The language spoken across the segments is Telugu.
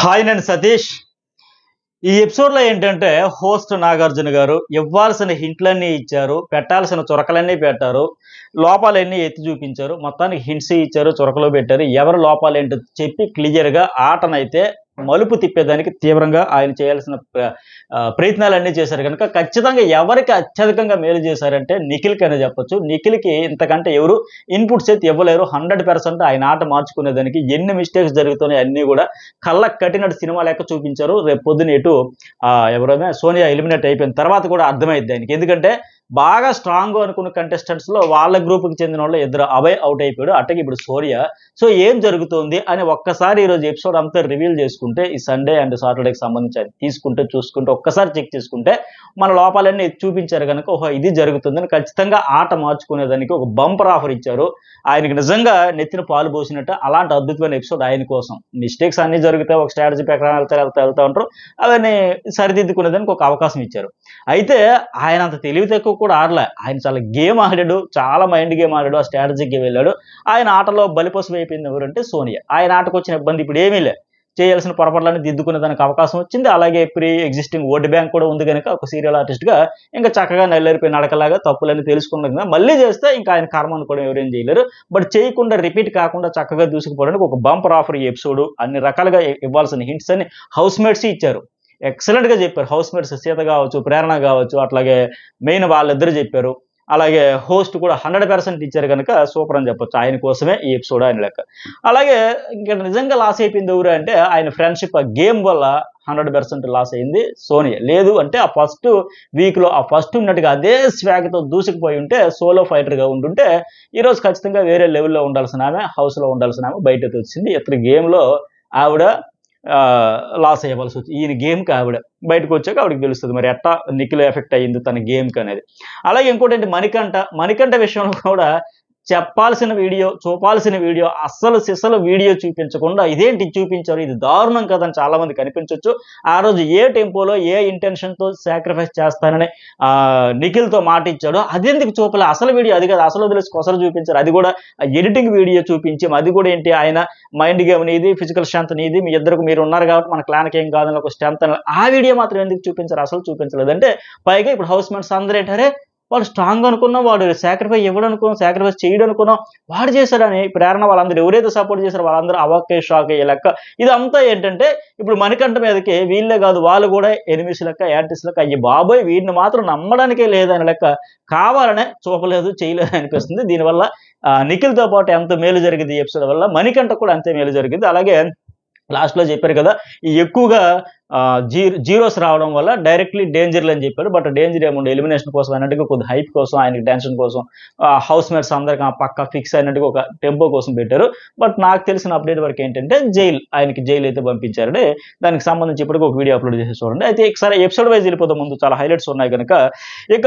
హాయ్ నేను సతీష్ ఈ ఎపిసోడ్లో ఏంటంటే హోస్ట్ నాగార్జున గారు ఇవ్వాల్సిన హింట్లన్నీ ఇచ్చారు పెట్టాల్సిన చొరకలన్నీ పెట్టారు లోపాలన్నీ ఎత్తి చూపించారు మొత్తానికి హింట్స్ ఇచ్చారు చొరకలు పెట్టారు ఎవరు లోపాలు ఏంటో చెప్పి క్లియర్గా ఆటనైతే మలుపు తిప్పేదానికి తీవ్రంగా ఆయన చేయాల్సిన ప్రయత్నాలన్నీ చేశారు కనుక ఖచ్చితంగా ఎవరికి అత్యధికంగా మేలు చేశారంటే నిఖిల్కి అనే చెప్పొచ్చు నిఖిల్కి ఇంతకంటే ఎవరు ఇన్పుట్స్ అయితే ఇవ్వలేరు హండ్రెడ్ పర్సెంట్ ఆయన ఆట మార్చుకునేదానికి ఎన్ని మిస్టేక్స్ జరుగుతున్నాయి అన్నీ కూడా కళ్ళ కట్టినట్టు సినిమా లెక్క చూపించారు రేపు పొద్దున ఇటు ఎవరైనా సోనియా ఎలిమినేట్ అయిపోయిన తర్వాత కూడా అర్థమైద్ది ఆయనకి ఎందుకంటే బాగా స్ట్రాంగ్ అనుకున్న కంటెస్టెంట్స్లో వాళ్ళ గ్రూప్కి చెందిన వాళ్ళు ఇద్దరు అభయ్ అవుట్ అయిపోయాడు అట్టకి ఇప్పుడు సూర్య సో ఏం జరుగుతుంది అని ఒక్కసారి ఈరోజు ఎపిసోడ్ అంతా రివీల్ చేసుకుంటే ఈ సండే అండ్ సాటర్డేకి సంబంధించి తీసుకుంటే చూసుకుంటే ఒక్కసారి చెక్ చేసుకుంటే మన లోపాలన్నీ చూపించారు కనుక ఓహో ఇది జరుగుతుందని ఖచ్చితంగా ఆట మార్చుకునేదానికి ఒక బంపర్ ఆఫర్ ఇచ్చారు ఆయనకి నిజంగా నెత్తిన పాలు పోసినట్టు అలాంటి అద్భుతమైన ఎపిసోడ్ ఆయన కోసం మిస్టేక్స్ అన్నీ జరుగుతాయి ఒక స్ట్రాటజీ ప్రకారం వెళ్తా వెళ్తా వెళ్తూ ఉంటారు అవన్నీ సరిదిద్దుకునేదానికి ఒక అవకాశం ఇచ్చారు అయితే ఆయన అంత తెలివితే కూడా ఆడలే ఆయన చాలా గేమ్ ఆడాడు చాలా మైండ్ గేమ్ ఆడాడు ఆ స్ట్రాటజీకి వెళ్ళాడు ఆయన ఆటలో బలిపసు అయిపోయింది ఎవరంటే సోనియా ఆయన ఆటకు వచ్చిన ఇబ్బంది ఇప్పుడు ఏమీ లే చేయాల్సిన పొరపాట్లన్నీ దిద్దుకునే దానికి అవకాశం వచ్చింది అలాగే ప్రీ ఎగ్జిస్టింగ్ ఓటు బ్యాంక్ కూడా ఉంది కనుక ఒక సీరియల్ ఆర్టిస్ట్గా ఇంకా చక్కగా నెల్లరిపోయి నడకలాగా తప్పులన్నీ కదా మళ్ళీ చేస్తే ఇంకా ఆయన కర్మ కూడా ఎవరేం చేయలేరు బట్ చేయకుండా రిపీట్ కాకుండా చక్కగా దూసుకుపోవడానికి ఒక బంపర్ ఆఫర్ ఎపిసోడ్ అన్ని రకాలుగా ఇవ్వాల్సిన హింట్స్ అని హౌస్ మేట్స్ ఇచ్చారు ఎక్సలెంట్గా చెప్పారు హౌస్ మేట్స్ సీత కావచ్చు ప్రేరణ కావచ్చు అట్లాగే మెయిన్ వాళ్ళిద్దరు చెప్పారు అలాగే హోస్ట్ కూడా హండ్రెడ్ పర్సెంట్ ఇచ్చారు కనుక సూపర్ అని చెప్పొచ్చు ఆయన కోసమే ఈ ఎపిసోడ్ ఆయన లెక్క అలాగే ఇంకా నిజంగా లాస్ అయిపోయింది ఎవరు అంటే ఆయన ఫ్రెండ్షిప్ ఆ గేమ్ వల్ల హండ్రెడ్ పర్సెంట్ లాస్ అయింది సోనియా లేదు అంటే ఆ ఫస్ట్ వీక్లో ఆ ఫస్ట్ ఉన్నట్టుగా అదే స్వాగ్తో దూసుకుపోయి ఉంటే సోలో ఫైటర్గా ఉంటుంటే ఈరోజు ఖచ్చితంగా వేరే లెవెల్లో ఉండాల్సిన ఆమె హౌస్లో ఉండాల్సిన ఆమె బయటకు వచ్చింది ఇతని గేమ్లో ఆవిడ లాస్ అయ్యవలసి వచ్చింది ఈయన గేమ్కి ఆవిడ బయటకు వచ్చాక ఆవిడకి తెలుస్తుంది మరి ఎట్టా నిఖిల్ ఎఫెక్ట్ అయ్యింది తన గేమ్కి అనేది అలాగే ఇంకోటి ఏంటి మణికంఠ మణికంఠ విషయంలో కూడా చెప్పాల్సిన వీడియో చూపాల్సిన వీడియో అస్సలు సిసలు వీడియో చూపించకుండా ఇదేంటి చూపించారు ఇది దారుణం కదని చాలామంది కనిపించవచ్చు ఆ రోజు ఏ టెంపోలో ఏ ఇంటెన్షన్తో సాక్రిఫైస్ చేస్తానని నిఖిల్తో మాట ఇచ్చాడో అదేందుకు చూపలే అసలు వీడియో అది కాదు అసలు వదిలేసి కొసలు చూపించారు అది కూడా ఎడిటింగ్ వీడియో చూపించి అది కూడా ఏంటి ఆయన మైండ్ గేమ్ నీది ఫిజికల్ స్ట్రెంత్ నీది మీ ఇద్దరికి మీరు ఉన్నారు కాబట్టి మన క్లాన్కి ఏం కాదని ఒక స్ట్రెంత్ ఆ వీడియో మాత్రం ఎందుకు చూపించారు అసలు చూపించలేదంటే పైగా ఇప్పుడు హౌస్ మేట్స్ అందరూ ఏంటారే వాళ్ళు స్ట్రాంగ్ అనుకున్నా వాడు సాక్రిఫైస్ ఇవ్వడనుకున్నా సాక్రిఫైస్ చేయడనుకున్నా వాడు చేశాడని ప్రేరణ వాళ్ళందరూ ఎవరైతే సపోర్ట్ చేశారో వాళ్ళందరూ అవకే షాక్ అయ్యే లెక్క ఇదంతా ఏంటంటే ఇప్పుడు మణికంఠ మీదకి వీళ్ళే కాదు వాళ్ళు కూడా ఎనిమిస్ లెక్క యాంటీస్ లెక్క అయ్యి బాబోయ్ వీడిని మాత్రం నమ్మడానికే లేదని లెక్క కావాలనే చూపలేదు చేయలేదు అనిపిస్తుంది దీనివల్ల నిఖిల్తో పాటు ఎంత మేలు జరిగింది ఈ ఎపిసోడ్ వల్ల మణికంఠ కూడా అంతే మేలు జరిగింది అలాగే లాస్ట్లో చెప్పారు కదా ఎక్కువగా జీరో జీరోస్ రావడం వల్ల డైరెక్ట్లీ డేంజర్లు అని చెప్పాడు బట్ డేంజర్ ఏముండే ఎలిమినేషన్ కోసం అన్నట్టుగా కొద్ది హైప్ కోసం ఆయనకి టెన్షన్ కోసం హౌస్ మేట్స్ అందరికి ఆ పక్క ఫిక్స్ అయినట్టుగా ఒక టెంపో కోసం పెట్టారు బట్ నాకు తెలిసిన అప్డేట్ వరకు ఏంటంటే జైల్ ఆయనకి జైలు అయితే పంపించారంటే దానికి సంబంధించి ఇప్పటికీ ఒక వీడియో అప్లోడ్ చేసి చూడండి అయితే ఒకసారి ఎపిసోడ్ వైజ్ వెళ్ళిపోతే ముందు చాలా హైలైట్స్ ఉన్నాయి కనుక ఇక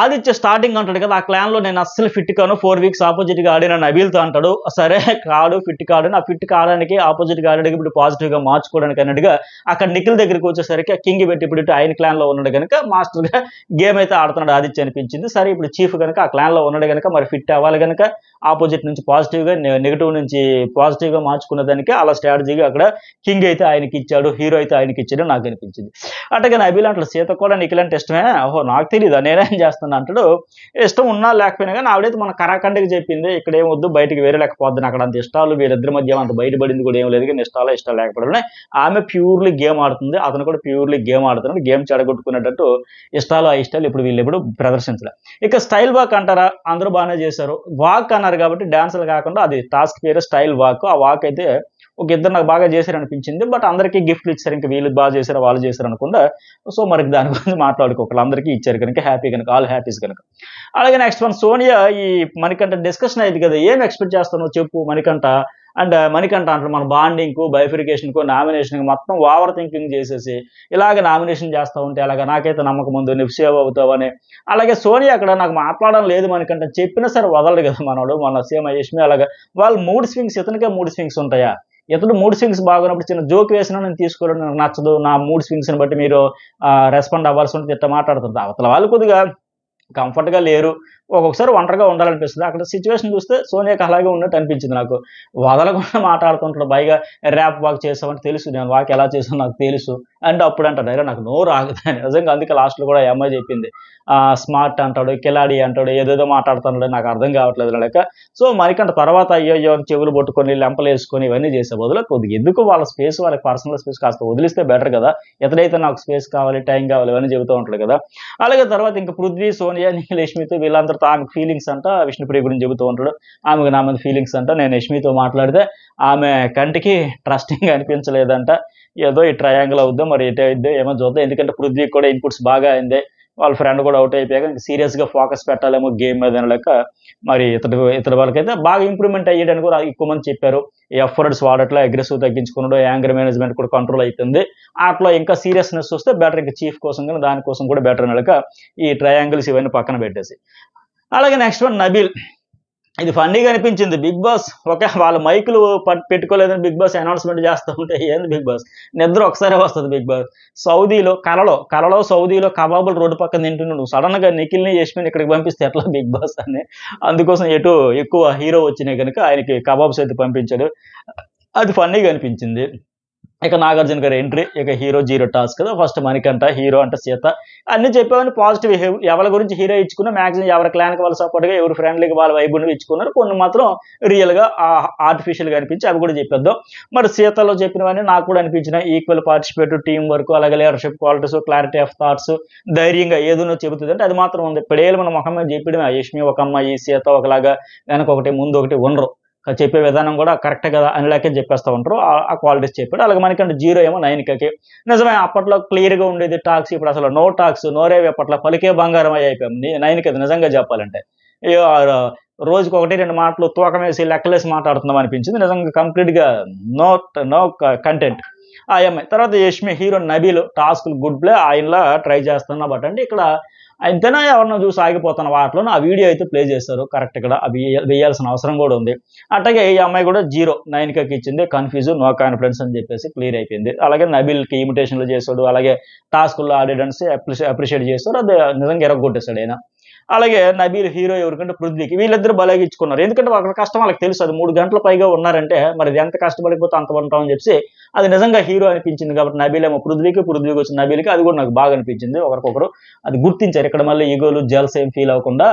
ఆదిత్య స్టార్టింగ్ అంటాడు కదా ఆ క్లాన్లో నేను అస్సలు ఫిట్ కాను ఫోర్ వీక్స్ ఆపోజిట్గా ఆడిన నబీల్తో అంటాడు సరే కాడు ఫిట్ కాడు నా ఫిట్ కావడానికి ఆపోజిట్గా ఆడడానికి ఇప్పుడు పాజిటివ్గా మార్చుకోవడానికి అన్నట్టుగా అక్కడ నిఖిల్ దగ్గరికి వచ్చేసరికి కింగ్ పెట్టి ఇప్పుడు ఆయన క్లాన్లో ఉన్నాడు కనుక మాస్టర్గా గేమ్ అయితే ఆడుతున్నాడు ఆదిత్య అనిపించింది సరే ఇప్పుడు చీఫ్ కనుక ఆ క్లాన్లో ఉన్నాడు కనుక మరి ఫిట్ అవ్వాలి కనుక ఆపోజిట్ నుంచి పాజిటివ్గా నెగిటివ్ నుంచి పాజిటివ్గా మార్చుకున్న దానికి అలా స్ట్రాటజీగా అక్కడ కింగ్ అయితే ఆయనకి ఇచ్చాడు హీరో అయితే ఆయనకి ఇచ్చాడు నాకు అనిపించింది అంటే నబీల్ అంటాడు సీత కూడా నీకు ఇలాంటి ఇష్టమే ఓహో నాకు తెలియదు నేనేం చేస్తున్నా అంటాడు ఇష్టం ఉన్నా లేకపోయినా కానీ ఆవిడైతే మన కరాఖండకి చెప్పింది ఇక్కడ ఏమొద్దు వద్దు బయటకు వేరే లేకపోద్దని అక్కడ అంత ఇష్టాలు వీరిద్దరి మధ్య అంత బయటపడింది కూడా ఏం లేదు కానీ ఇష్టాలు ఇష్టాలు లేకపోవడం ఆమె ప్యూర్లీ గేమ్ ఆడుతుంది అతను కూడా ప్యూర్లీ గేమ్ ఆడుతున్నాడు గేమ్ చెడగొట్టుకున్నట్టు ఇష్టాలు ఆ ఇష్టాలు ఇప్పుడు వీళ్ళు ఇప్పుడు ప్రదర్శించలే ఇక స్టైల్ వాక్ అంటారా అందరూ బాగానే చేశారు వాక్ అన్నారు చేశారు కాబట్టి డ్యాన్సులు కాకుండా అది టాస్క్ పేరు స్టైల్ వాక్ ఆ వాక్ అయితే ఒక ఇద్దరు నాకు బాగా చేశారు అనిపించింది బట్ అందరికీ గిఫ్ట్లు ఇచ్చారు ఇంకా వీళ్ళు బాగా చేశారు వాళ్ళు చేశారు అనుకుండా సో మరి దాని గురించి మాట్లాడుకోకలు అందరికీ ఇచ్చారు కనుక హ్యాపీ కనుక ఆల్ హ్యాపీస్ కనుక అలాగే నెక్స్ట్ వన్ సోనియా ఈ మణికంఠ డిస్కషన్ అయింది కదా ఏం ఎక్స్పెక్ట్ చేస్తానో చెప్పు మణికంఠ అండ్ మణికంఠ uh, అంటారు మన బాండింగ్కు బైఫిరికేషన్కు నామినేషన్కు మొత్తం ఓవర్ థింకింగ్ చేసేసి ఇలాగ నామినేషన్ చేస్తూ ఉంటే అలాగే నాకైతే నమ్మకం ముందు నువ్వు అవుతావని అలాగే సోనియా అక్కడ నాకు మాట్లాడడం లేదు మణికంఠ చెప్పినా సరే వదలడు కదా మనోడు మన సీఎం అయ్యేష్మి అలాగే వాళ్ళు మూడు స్వింగ్స్ ఇతనికే మూడు స్వింగ్స్ ఉంటాయా ఇతడు మూడు స్వింగ్స్ బాగున్నప్పుడు చిన్న జోక్ వేసినా నేను తీసుకోవడం నాకు నచ్చదు నా మూడు స్వింగ్స్ని బట్టి మీరు రెస్పాండ్ అవ్వాల్సి ఉంటుంది ఇట్లా మాట్లాడుతుంది అవతల వాళ్ళు కొద్దిగా కంఫర్ట్గా లేరు ఒక్కొక్కసారి ఒంటరిగా ఉండాలనిపిస్తుంది అక్కడ సిచ్యువేషన్ చూస్తే సోనియాకి అలాగే ఉన్నట్టు అనిపించింది నాకు వదలకుండా మాట్లాడుతుంటాడు పైగా ర్యాప్ వాక్ చేసామని తెలుసు నేను వాక్ ఎలా చేసాను నాకు తెలుసు అండ్ అప్పుడు అంటాడు అరే నాకు నోరు ఆగుతాను నిజంగా అందుకే లాస్ట్లో కూడా అమ్మాయి చెప్పింది స్మార్ట్ అంటాడు కిలాడి అంటాడు ఏదేదో మాట్లాడుతున్నాడు నాకు అర్థం కావట్లేదు లేక సో మరికంట తర్వాత అయ్యో అని చెవులు పట్టుకొని లెంపలు వేసుకొని ఇవన్నీ చేసే బదులు కొద్దిగా ఎందుకు వాళ్ళ స్పేస్ వాళ్ళకి పర్సనల్ స్పేస్ కాస్త వదిలిస్తే బెటర్ కదా ఎతడైతే నాకు స్పేస్ కావాలి టైం కావాలి ఇవన్నీ చెబుతూ ఉంటాడు కదా అలాగే తర్వాత ఇంకా పృథ్వీ సోనియా నీలక్ష్మితో వీళ్ళంతా తర్వాత ఆమె ఫీలింగ్స్ అంట విష్ణుప్రియ గురించి చెబుతూ ఉంటాడు ఆమెకు నా మంది ఫీలింగ్స్ అంట నేను యష్మితో మాట్లాడితే ఆమె కంటికి ట్రస్టింగ్ అనిపించలేదంట ఏదో ఈ ట్రయాంగిల్ అవుద్దాం మరి ఎటు అవుద్దో ఏమో చూద్దాం ఎందుకంటే పృథ్వీ కూడా ఇన్పుట్స్ బాగా అయింది వాళ్ళ ఫ్రెండ్ కూడా అవుట్ అయిపోయాక ఇంకా సీరియస్గా ఫోకస్ పెట్టాలేమో గేమ్ మీద లెక్క మరి ఇతడు ఇతడి వాళ్ళకైతే బాగా ఇంప్రూవ్మెంట్ అయ్యాడని కూడా ఎక్కువ మంది చెప్పారు ఎఫర్ట్స్ వాడట్లో అగ్రెసివ్ తగ్గించుకున్నాడు యాంగర్ మేనేజ్మెంట్ కూడా కంట్రోల్ అవుతుంది అట్లా ఇంకా సీరియస్నెస్ వస్తే బెటర్ ఇంకా చీఫ్ కోసం కానీ దానికోసం కూడా బెటర్ అనక ఈ ట్రయాంగిల్స్ ఇవన్నీ పక్కన పెట్టేసి అలాగే నెక్స్ట్ వన్ నబీల్ ఇది ఫన్నీగా అనిపించింది బిగ్ బాస్ ఓకే వాళ్ళ మైకులు పెట్టుకోలేదని బిగ్ బాస్ అనౌన్స్మెంట్ చేస్తూ ఉంటే ఏంది బిగ్ బాస్ నిద్ర ఒకసారి వస్తుంది బిగ్ బాస్ సౌదీలో కలలో కలలో సౌదీలో కబాబులు రోడ్డు పక్కన తింటున్నాడు సడన్గా నిఖిల్ని యశ్మిని ఇక్కడికి పంపిస్తే ఎట్లా బిగ్ బాస్ అని అందుకోసం ఎటు ఎక్కువ హీరో వచ్చినాయి కనుక ఆయనకి కబాబ్స్ అయితే పంపించాడు అది ఫన్నీగా అనిపించింది ఇక నాగార్జున గారి ఎంట్రీ ఇక హీరో జీరో టాస్క్ కదా ఫస్ట్ మణికంట హీరో అంటే సీత అన్ని చెప్పేవని పాజిటివ్ ఎవరి గురించి హీరో ఇచ్చుకున్నా మ్యాక్సిమం ఎవరి క్లాన్కి వాళ్ళ సపోర్ట్గా ఎవరి ఫ్రెండ్లకి వాళ్ళ వైబుని ఇచ్చుకున్నారు కొన్ని మాత్రం రియల్గా ఆర్టిఫిషియల్గా అనిపించి అవి కూడా చెప్పేద్దాం మరి సీతలో చెప్పినవన్నీ నాకు కూడా అనిపించిన ఈక్వల్ పార్టిసిపేట్ టీం వర్క్ అలాగే leadership qualities clarity of thoughts ధైర్యంగా ఏదైనా చెబుతుంది అంటే అది మాత్రం ఉంది ఇప్పుడేళ్ళు మన మొహమ్మద్ చెప్పడమే ఆ యష్మి ఒక అమ్మాయి సీత ఒకలాగా వెనక ఒకటి ముందు ఒకటి ఉండరు చెప్పే విధానం కూడా కరెక్ట్ కదా అని అనిలాకే చెప్పేస్తూ ఉంటారు ఆ క్వాలిటీస్ చెప్పాడు అలాగే మనకంటే జీరో ఏమో నైన్ కకి నిజమే అప్పట్లో క్లియర్గా ఉండేది టాక్స్ ఇప్పుడు అసలు నో టాక్స్ నోరేవి అప్పట్లో పలికే బంగారం అయిపోయింది నైన్ కదా నిజంగా చెప్పాలంటే రోజుకి ఒకటి రెండు మాటలు తూకమేసి లెక్కలేసి మాట్లాడుతున్నాం అనిపించింది నిజంగా కంప్లీట్గా నో నో కంటెంట్ ఆ ఎంఐ తర్వాత Yashmi hero Nabeel task good play ఆయనలా ట్రై చేస్తున్నా బట్ అంటే ఇక్కడ అయితేనే ఎవరినో చూసి ఆగిపోతున్న వాటిలో ఆ వీడియో అయితే ప్లే చేశారు కరెక్ట్ ఇక్కడ అవి వేయాల్సిన అవసరం కూడా ఉంది అట్లాగే ఈ అమ్మాయి కూడా జీరో నైన్ కేక్ ఇచ్చింది కన్ఫ్యూజ్ నో కాన్ఫిడెన్స్ అని చెప్పేసి క్లియర్ అయిపోయింది అలాగే నబిల్కి ఇమిటేషన్లు చేశాడు అలాగే టాస్క్లో ఆడియన్స్ అప్రిషియేట్ చేశారు అది నిజంగా ఎరగొట్టేశాడు ఆయన అలాగే నబీల్ హీరో ఎవరికంటే పృథ్వీకి వీళ్ళిద్దరు బలగించుకున్నారు ఎందుకంటే ఒక కష్టం వాళ్ళకి తెలుసు అది మూడు గంటల పైగా ఉన్నారంటే మరి ఎంత కష్టపడిపోతే అంత ఉంటామని చెప్పి అది నిజంగా హీరో అనిపించింది కాబట్టి నబీలేమో పృథ్వీకి పృథ్వీకి వచ్చిన నబీలకి అది కూడా నాకు బాగా అనిపించింది ఒకరికొకరు అది గుర్తించారు ఇక్కడ మళ్ళీ ఈగోలు జల్స్ ఏం ఫీల్ అవ్వకుండా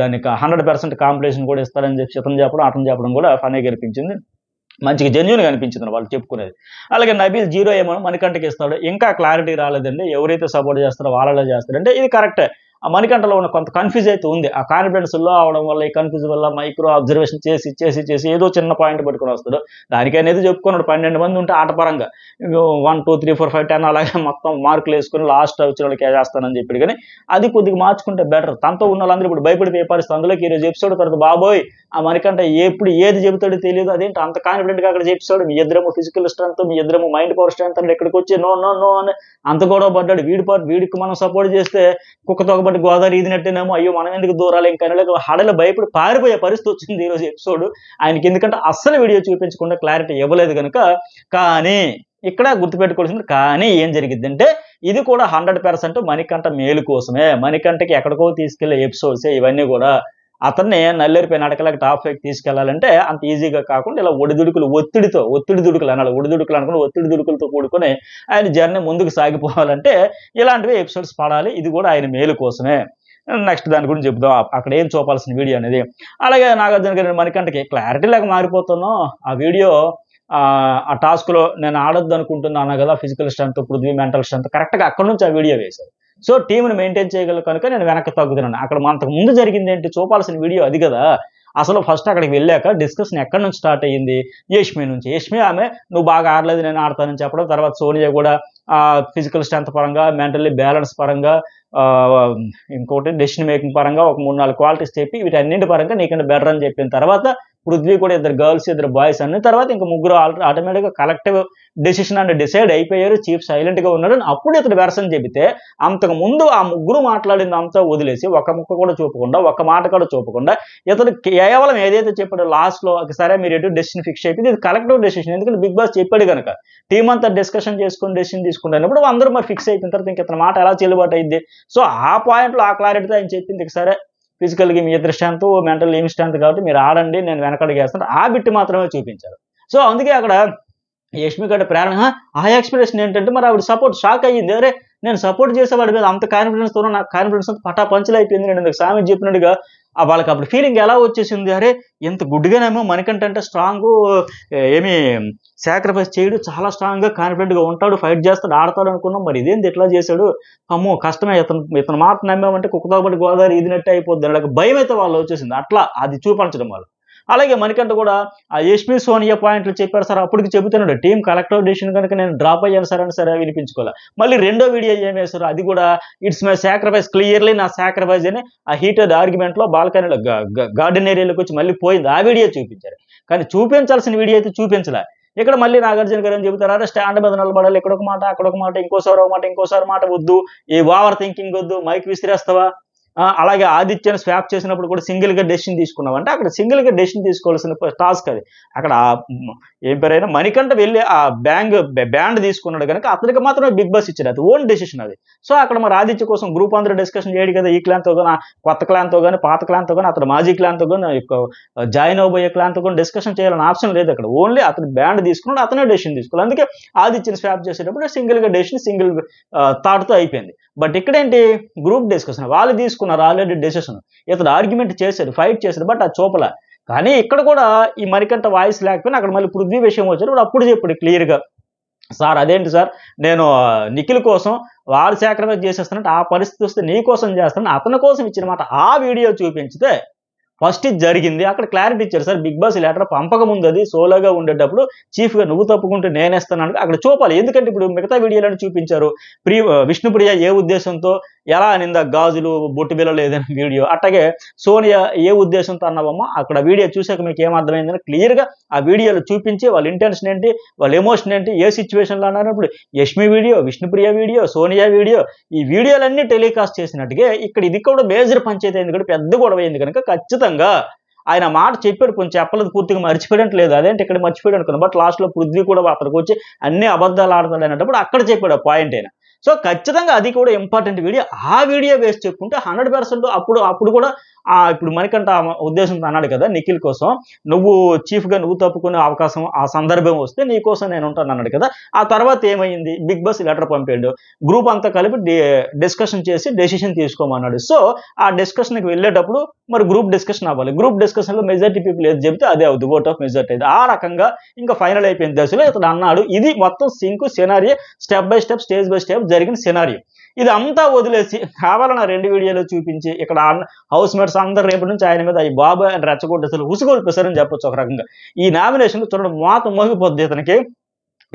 దానికి హండ్రెడ్ పర్సెంట్ కాంపిటీషన్ కూడా ఇస్తారని చెప్పి ఇతను చెప్పడం అతను చెప్పడం కూడా ఫనీగా అనిపించింది మంచిగా జెన్యున్గా అనిపించింది వాళ్ళు చెప్పుకునేది అలాగే నబీల్ జీరో ఏమో మనకంటకి ఇస్తాడు ఇంకా క్లారిటీ రాలేదండి ఎవరైతే సపోర్ట్ చేస్తారో వాళ్ళలో చేస్తారంటే ఇది కరెక్టే ఆ మణికంటలో ఉన్న కొంత కన్ఫ్యూజ్ అయితే ఉంది ఆ కాన్ఫిడెన్స్ లో అవడం వల్ల ఈ కన్ఫ్యూజ్ వల్ల మైక్రో అబ్జర్వేషన్ చేసి చేసి చేసి ఏదో చిన్న పాయింట్ పట్టుకుని వస్తాడు అనేది చెప్పుకున్నాడు పన్నెండు మంది ఉంటే ఆటపరంగా one two three four five ten అలాగే మొత్తం మార్కులు వేసుకుని లాస్ట్ వచ్చిన వాళ్ళకి చేస్తానని చెప్పాడు కానీ అది కొద్దిగా మార్చుకుంటే బెటర్ తనతో ఉన్న వాళ్ళందరూ ఇప్పుడు భయపడిపోయే పరిస్థితి అందులోకి ఈరోజు ఎపిసోడ్ తర్వాత బాబోయ్ ఆ మణికంఠ ఎప్పుడు ఏది చెబుతాడో తెలియదు అదేంటి అంత కాన్ఫిడెంట్ గా అక్కడ చెప్పాడు మీ ఇద్దరము ఫిజికల్ స్ట్రెంత్ మీ ఇద్దరేమో మైండ్ పవర్ స్ట్రెంత్ ఇక్కడికి వచ్చి నో నో నో అని అంత గొడవ పడ్డాడు వీడి వీడికి మనం సపోర్ట్ చేస్తే కుక్క కుక్కతో వెంబడి గోదావరి ఈదినట్టేనేమో అయ్యో మనం ఎందుకు దూరాలి ఇంకా హడలు భయపడి పారిపోయే పరిస్థితి వచ్చింది ఈరోజు ఎపిసోడ్ ఆయనకి ఎందుకంటే అస్సలు వీడియో చూపించకుండా క్లారిటీ ఇవ్వలేదు కనుక కానీ ఇక్కడ గుర్తుపెట్టుకోవాల్సింది కానీ ఏం అంటే ఇది కూడా హండ్రెడ్ పర్సెంట్ మణికంఠ మేలు కోసమే మణికంఠకి ఎక్కడికో తీసుకెళ్లే ఎపిసోడ్సే ఇవన్నీ కూడా అతన్ని నల్లేరిపై నడకలకి టాప్ ఫైవ్ తీసుకెళ్లాలంటే అంత ఈజీగా కాకుండా ఇలా ఒడిదుడుకులు ఒత్తిడితో ఒత్తిడి దుడుకులు అన్నాడు ఒడిదుడుకులు అనుకుని ఒత్తిడి దుడుకులతో కూడుకొని ఆయన జర్నీ ముందుకు సాగిపోవాలంటే ఇలాంటివి ఎపిసోడ్స్ పడాలి ఇది కూడా ఆయన మేలు కోసమే నెక్స్ట్ దాని గురించి చెప్దాం అక్కడ ఏం చూపాల్సిన వీడియో అనేది అలాగే నాగార్జున గారి మణికంటకి క్లారిటీ లేక మారిపోతున్నాం ఆ వీడియో ఆ టాస్క్లో నేను ఆడొద్దు అనుకుంటున్నాను కదా physical strength Prithvi mental strength కరెక్ట్గా అక్కడ నుంచి ఆ వీడియో వేశారు సో టీంను మెయింటైన్ చేయగలరు కనుక నేను వెనక్కి తగ్గుతున్నాను అక్కడ మనకు ముందు జరిగింది ఏంటి చూపాల్సిన వీడియో అది కదా అసలు ఫస్ట్ అక్కడికి వెళ్ళాక డిస్కషన్ ఎక్కడి నుంచి స్టార్ట్ అయ్యింది యష్మి నుంచి యష్మి ఆమె నువ్వు బాగా ఆడలేదు నేను ఆడతానని చెప్పడం తర్వాత సోనియా కూడా ఫిజికల్ స్ట్రెంత్ పరంగా మెంటల్లీ బ్యాలెన్స్ పరంగా ఇంకోటి డెసిషన్ మేకింగ్ పరంగా ఒక మూడు నాలుగు క్వాలిటీస్ చెప్పి వీటన్నింటి పరంగా నీకంటే బెటర్ అని చెప్పిన తర్వాత పృథ్వీ కూడా ఇద్దరు గర్ల్స్ ఇద్దరు బాయ్స్ అన్న తర్వాత ఇంకా ముగ్గురు ఆటోమేటిక్గా కలెక్టివ్ డెసిషన్ అని డిసైడ్ అయిపోయారు చీఫ్ సైలెంట్గా ఉన్నాడు అప్పుడు ఇతడు వెరసం చెబితే అంతకు ముందు ఆ ముగ్గురు మాట్లాడింది అంతా వదిలేసి ఒక ముక్క కూడా చూపకుండా ఒక మాట కూడా చూపకుండా ఇతడు కేవలం ఏదైతే చెప్పాడో లాస్ట్లో ఒకసారి మీరు ఎటు డెసిషన్ ఫిక్స్ అయిపోయింది ఇది కలెక్టివ్ డెసిషన్ ఎందుకంటే బిగ్ బాస్ చెప్పాడు కనుక టీం అంతా డిస్కషన్ చేసుకుని డెసిషన్ తీసుకుంటున్నప్పుడు అందరూ మరి ఫిక్స్ అయిపోయిన తర్వాత ఇంక ఇతని మాట ఎలా చెల్లుబాటు అయింది సో ఆ పాయింట్లో ఆ క్లారిటీతో ఆయన చెప్పింది సరే ఫిజికల్గా మీ ఇద్దరు స్ట్రెంత్ మెంటల్ ఏమి స్ట్రెంత్ కాబట్టి మీరు ఆడండి నేను వెనకడిగేస్తాను ఆ బిట్ మాత్రమే చూపించారు సో అందుకే అక్కడ యష్మి గడ్డ ప్రేరణ ఆ ఎక్స్ప్రెషన్ ఏంటంటే మరి ఆవిడ సపోర్ట్ షాక్ అయ్యింది అరే నేను సపోర్ట్ చేసేవాడి మీద అంత కాన్ఫిడెన్స్తో నా కాన్ఫిడెన్స్ అంతా పటా పంచలైపోయింది అయిపోయింది నేను సామె చెప్పినట్టుగా వాళ్ళకి అప్పుడు ఫీలింగ్ ఎలా వచ్చేసింది అరే ఇంత గుడ్డిగానేమో మనకంటే స్ట్రాంగ్ ఏమి సాక్రిఫైస్ చేయడు చాలా స్ట్రాంగ్గా కాన్ఫిడెంట్గా ఉంటాడు ఫైట్ చేస్తాడు ఆడతాడు అనుకున్నాం మరి ఇదేంది ఇట్లా చేశాడు అమ్మో కష్టమే ఇతను ఇతను మాట నమ్మేమంటే కుక్కతో పాటు గోదావరి ఇదినట్టే అయిపోద్ది నాకు భయం అయితే వాళ్ళు వచ్చేసింది అట్లా అది చూపించడం వాళ్ళు అలాగే మణికంఠ కూడా ఆ యష్మి సోనియా పాయింట్లు చెప్పారు సార్ అప్పటికి చెబుతున్నాడు టీం కలెక్టర్ డిసిషన్ కనుక నేను డ్రాప్ అయ్యాను సార్ అని సరే వినిపించుకోవాలి మళ్ళీ రెండో వీడియో ఏం వేశారు అది కూడా ఇట్స్ మై సాక్రిఫైస్ క్లియర్లీ నా సాక్రిఫైస్ అని ఆ హీటెడ్ ఆర్గ్యుమెంట్లో బాల్కనీలో గార్డెన్ ఏరియాలోకి వచ్చి మళ్ళీ పోయింది ఆ వీడియో చూపించారు కానీ చూపించాల్సిన వీడియో అయితే చూపించలే ఇక్కడ మళ్ళీ నాగార్జున గారు అని చెబుతారు అరే స్టాండ్ మీద నిలబడాలి ఇక్కడ ఒక మాట అక్కడ ఒక మాట ఇంకోసారి ఒక మాట ఇంకోసారి మాట వద్దు ఈ ఓవర్ థింకింగ్ వద్దు మైక్ విసిరేస్తావా అలాగే ఆదిత్యను స్వాప్ చేసినప్పుడు కూడా సింగిల్గా డెసిషన్ తీసుకున్నాం అంటే అక్కడ సింగిల్గా డెసిషన్ తీసుకోవాల్సిన టాస్క్ అది అక్కడ ఏం పేరైనా మణికంఠ వెళ్ళి ఆ బ్యాంగ్ బ్యాండ్ తీసుకున్నాడు కనుక అతనికి మాత్రమే బిగ్ బాస్ ఇచ్చారు అది ఓన్ డెసిషన్ అది సో అక్కడ మరి ఆదిత్య కోసం గ్రూప్ అందరూ డిస్కషన్ చేయడు కదా ఈ క్లాన్తో కానీ కొత్త క్లాన్తో కానీ పాత క్లాన్తో కానీ అతను మాజీ క్లాన్తో కానీ జాయిన్ అవబోయే క్లాన్తో కానీ డిస్కషన్ చేయాలని ఆప్షన్ లేదు అక్కడ ఓన్లీ అతను బ్యాండ్ తీసుకున్నాడు అతనే డెసిషన్ తీసుకోవాలి అందుకే ఆదిత్యను స్వాప్ చేసేటప్పుడు సింగిల్గా డెసిషన్ సింగిల్ థాట్తో అయిపోయింది బట్ ఇక్కడేంటి గ్రూప్ డిస్కషన్ వాళ్ళు తీసుకున్నారు ఆల్రెడీ డిసిషన్ ఇతను ఆర్గ్యుమెంట్ చేశారు ఫైట్ చేశారు బట్ ఆ చూపల కానీ ఇక్కడ కూడా ఈ మరికంత వాయిస్ లేకపోయినా అక్కడ మళ్ళీ పృథ్వీ విషయం వచ్చారు అప్పుడు చెప్పాడు క్లియర్గా సార్ అదేంటి సార్ నేను నిఖిల్ కోసం వారు సాక్రిఫైస్ చేసేస్తున్నట్టు ఆ పరిస్థితి వస్తే నీ కోసం చేస్తాను అతని కోసం ఇచ్చిన మాట ఆ వీడియో చూపించితే ఫస్ట్ ఇది జరిగింది అక్కడ క్లారిటీ ఇచ్చారు సార్ బిగ్ బాస్ లెటర్ పంపకముందు అది సోలోగా ఉండేటప్పుడు చీఫ్ గా నువ్వు తప్పుకుంటే నేనేస్తాను అక్కడ చూపాలి ఎందుకంటే ఇప్పుడు మిగతా వీడియోలను చూపించారు ప్రియ విష్ణుప్రియ ఏ ఉద్దేశంతో ఎలా అనింద గాజులు బొట్టు బిల్లలు ఏదైనా వీడియో అట్లాగే సోనియా ఏ ఉద్దేశంతో అన్నవమ్మో అక్కడ వీడియో చూసాక మీకు ఏమర్థమైందని క్లియర్గా ఆ వీడియోలు చూపించి వాళ్ళ ఇంటెన్షన్ ఏంటి వాళ్ళ ఎమోషన్ ఏంటి ఏ సిచ్యువేషన్లో అన్నప్పుడు Yashmi video Vishnupriya video Sonia video ఈ వీడియోలన్నీ టెలికాస్ట్ చేసినట్టుగా ఇక్కడ ఇది కూడా మేజర్ పంచాయతీ అయింది కూడా పెద్ద గొడవ అయింది కనుక ఖచ్చితంగా ఆయన మాట చెప్పాడు కొంచెం చెప్పలేదు పూర్తిగా మర్చిపోయినట్టు లేదు అదేంటి ఇక్కడ మర్చిపోయాడు అనుకున్నాను బట్ లాస్ట్లో పృథ్వీ కూడా అతనికి వచ్చి అన్ని అబద్ధాలు ఆడతాడు అనేటప్పుడు అక్కడ చెప్పాడు పాయింట్ అయినా సో ఖచ్చితంగా అది కూడా ఇంపార్టెంట్ వీడియో ఆ వీడియో వేసి చెప్పుకుంటే హండ్రెడ్ పర్సెంట్ అప్పుడు అప్పుడు కూడా ఇప్పుడు మనకంట ఉద్దేశంతో అన్నాడు కదా నిఖిల్ కోసం నువ్వు చీఫ్గా నువ్వు తప్పుకునే అవకాశం ఆ సందర్భం వస్తే నీ కోసం నేను ఉంటాను అన్నాడు కదా ఆ తర్వాత ఏమైంది బిగ్ బాస్ లెటర్ పంపాడు గ్రూప్ అంతా కలిపి డిస్కషన్ చేసి డెసిషన్ తీసుకోమన్నాడు సో ఆ డిస్కషన్కి వెళ్ళేటప్పుడు మరి గ్రూప్ డిస్కషన్ అవ్వాలి గ్రూప్ డిస్కషన్లో మెజార్టీ పీపుల్ ఏది చెప్తే అదే అవుతుంది ఓట్ ఆఫ్ మెజార్టీ అయితే ఆ రకంగా ఇంకా ఫైనల్ అయిపోయిన దశలో ఇతను అన్నాడు ఇది మొత్తం sync scenario step by step stage by step జరిగిన సినారియో ఇది అంతా వదిలేసి కేవలం రెండు వీడియోలు చూపించి ఇక్కడ హౌస్ మేట్స్ అందరు రేపటి నుంచి ఆయన మీద ఈ బాబు అని రెచ్చగొట్టి అసలు ఉసుగొల్పేశారని చెప్పొచ్చు ఒక రకంగా ఈ నామినేషన్ చూడండి మాత మోగిపోద్ది ఇతనికి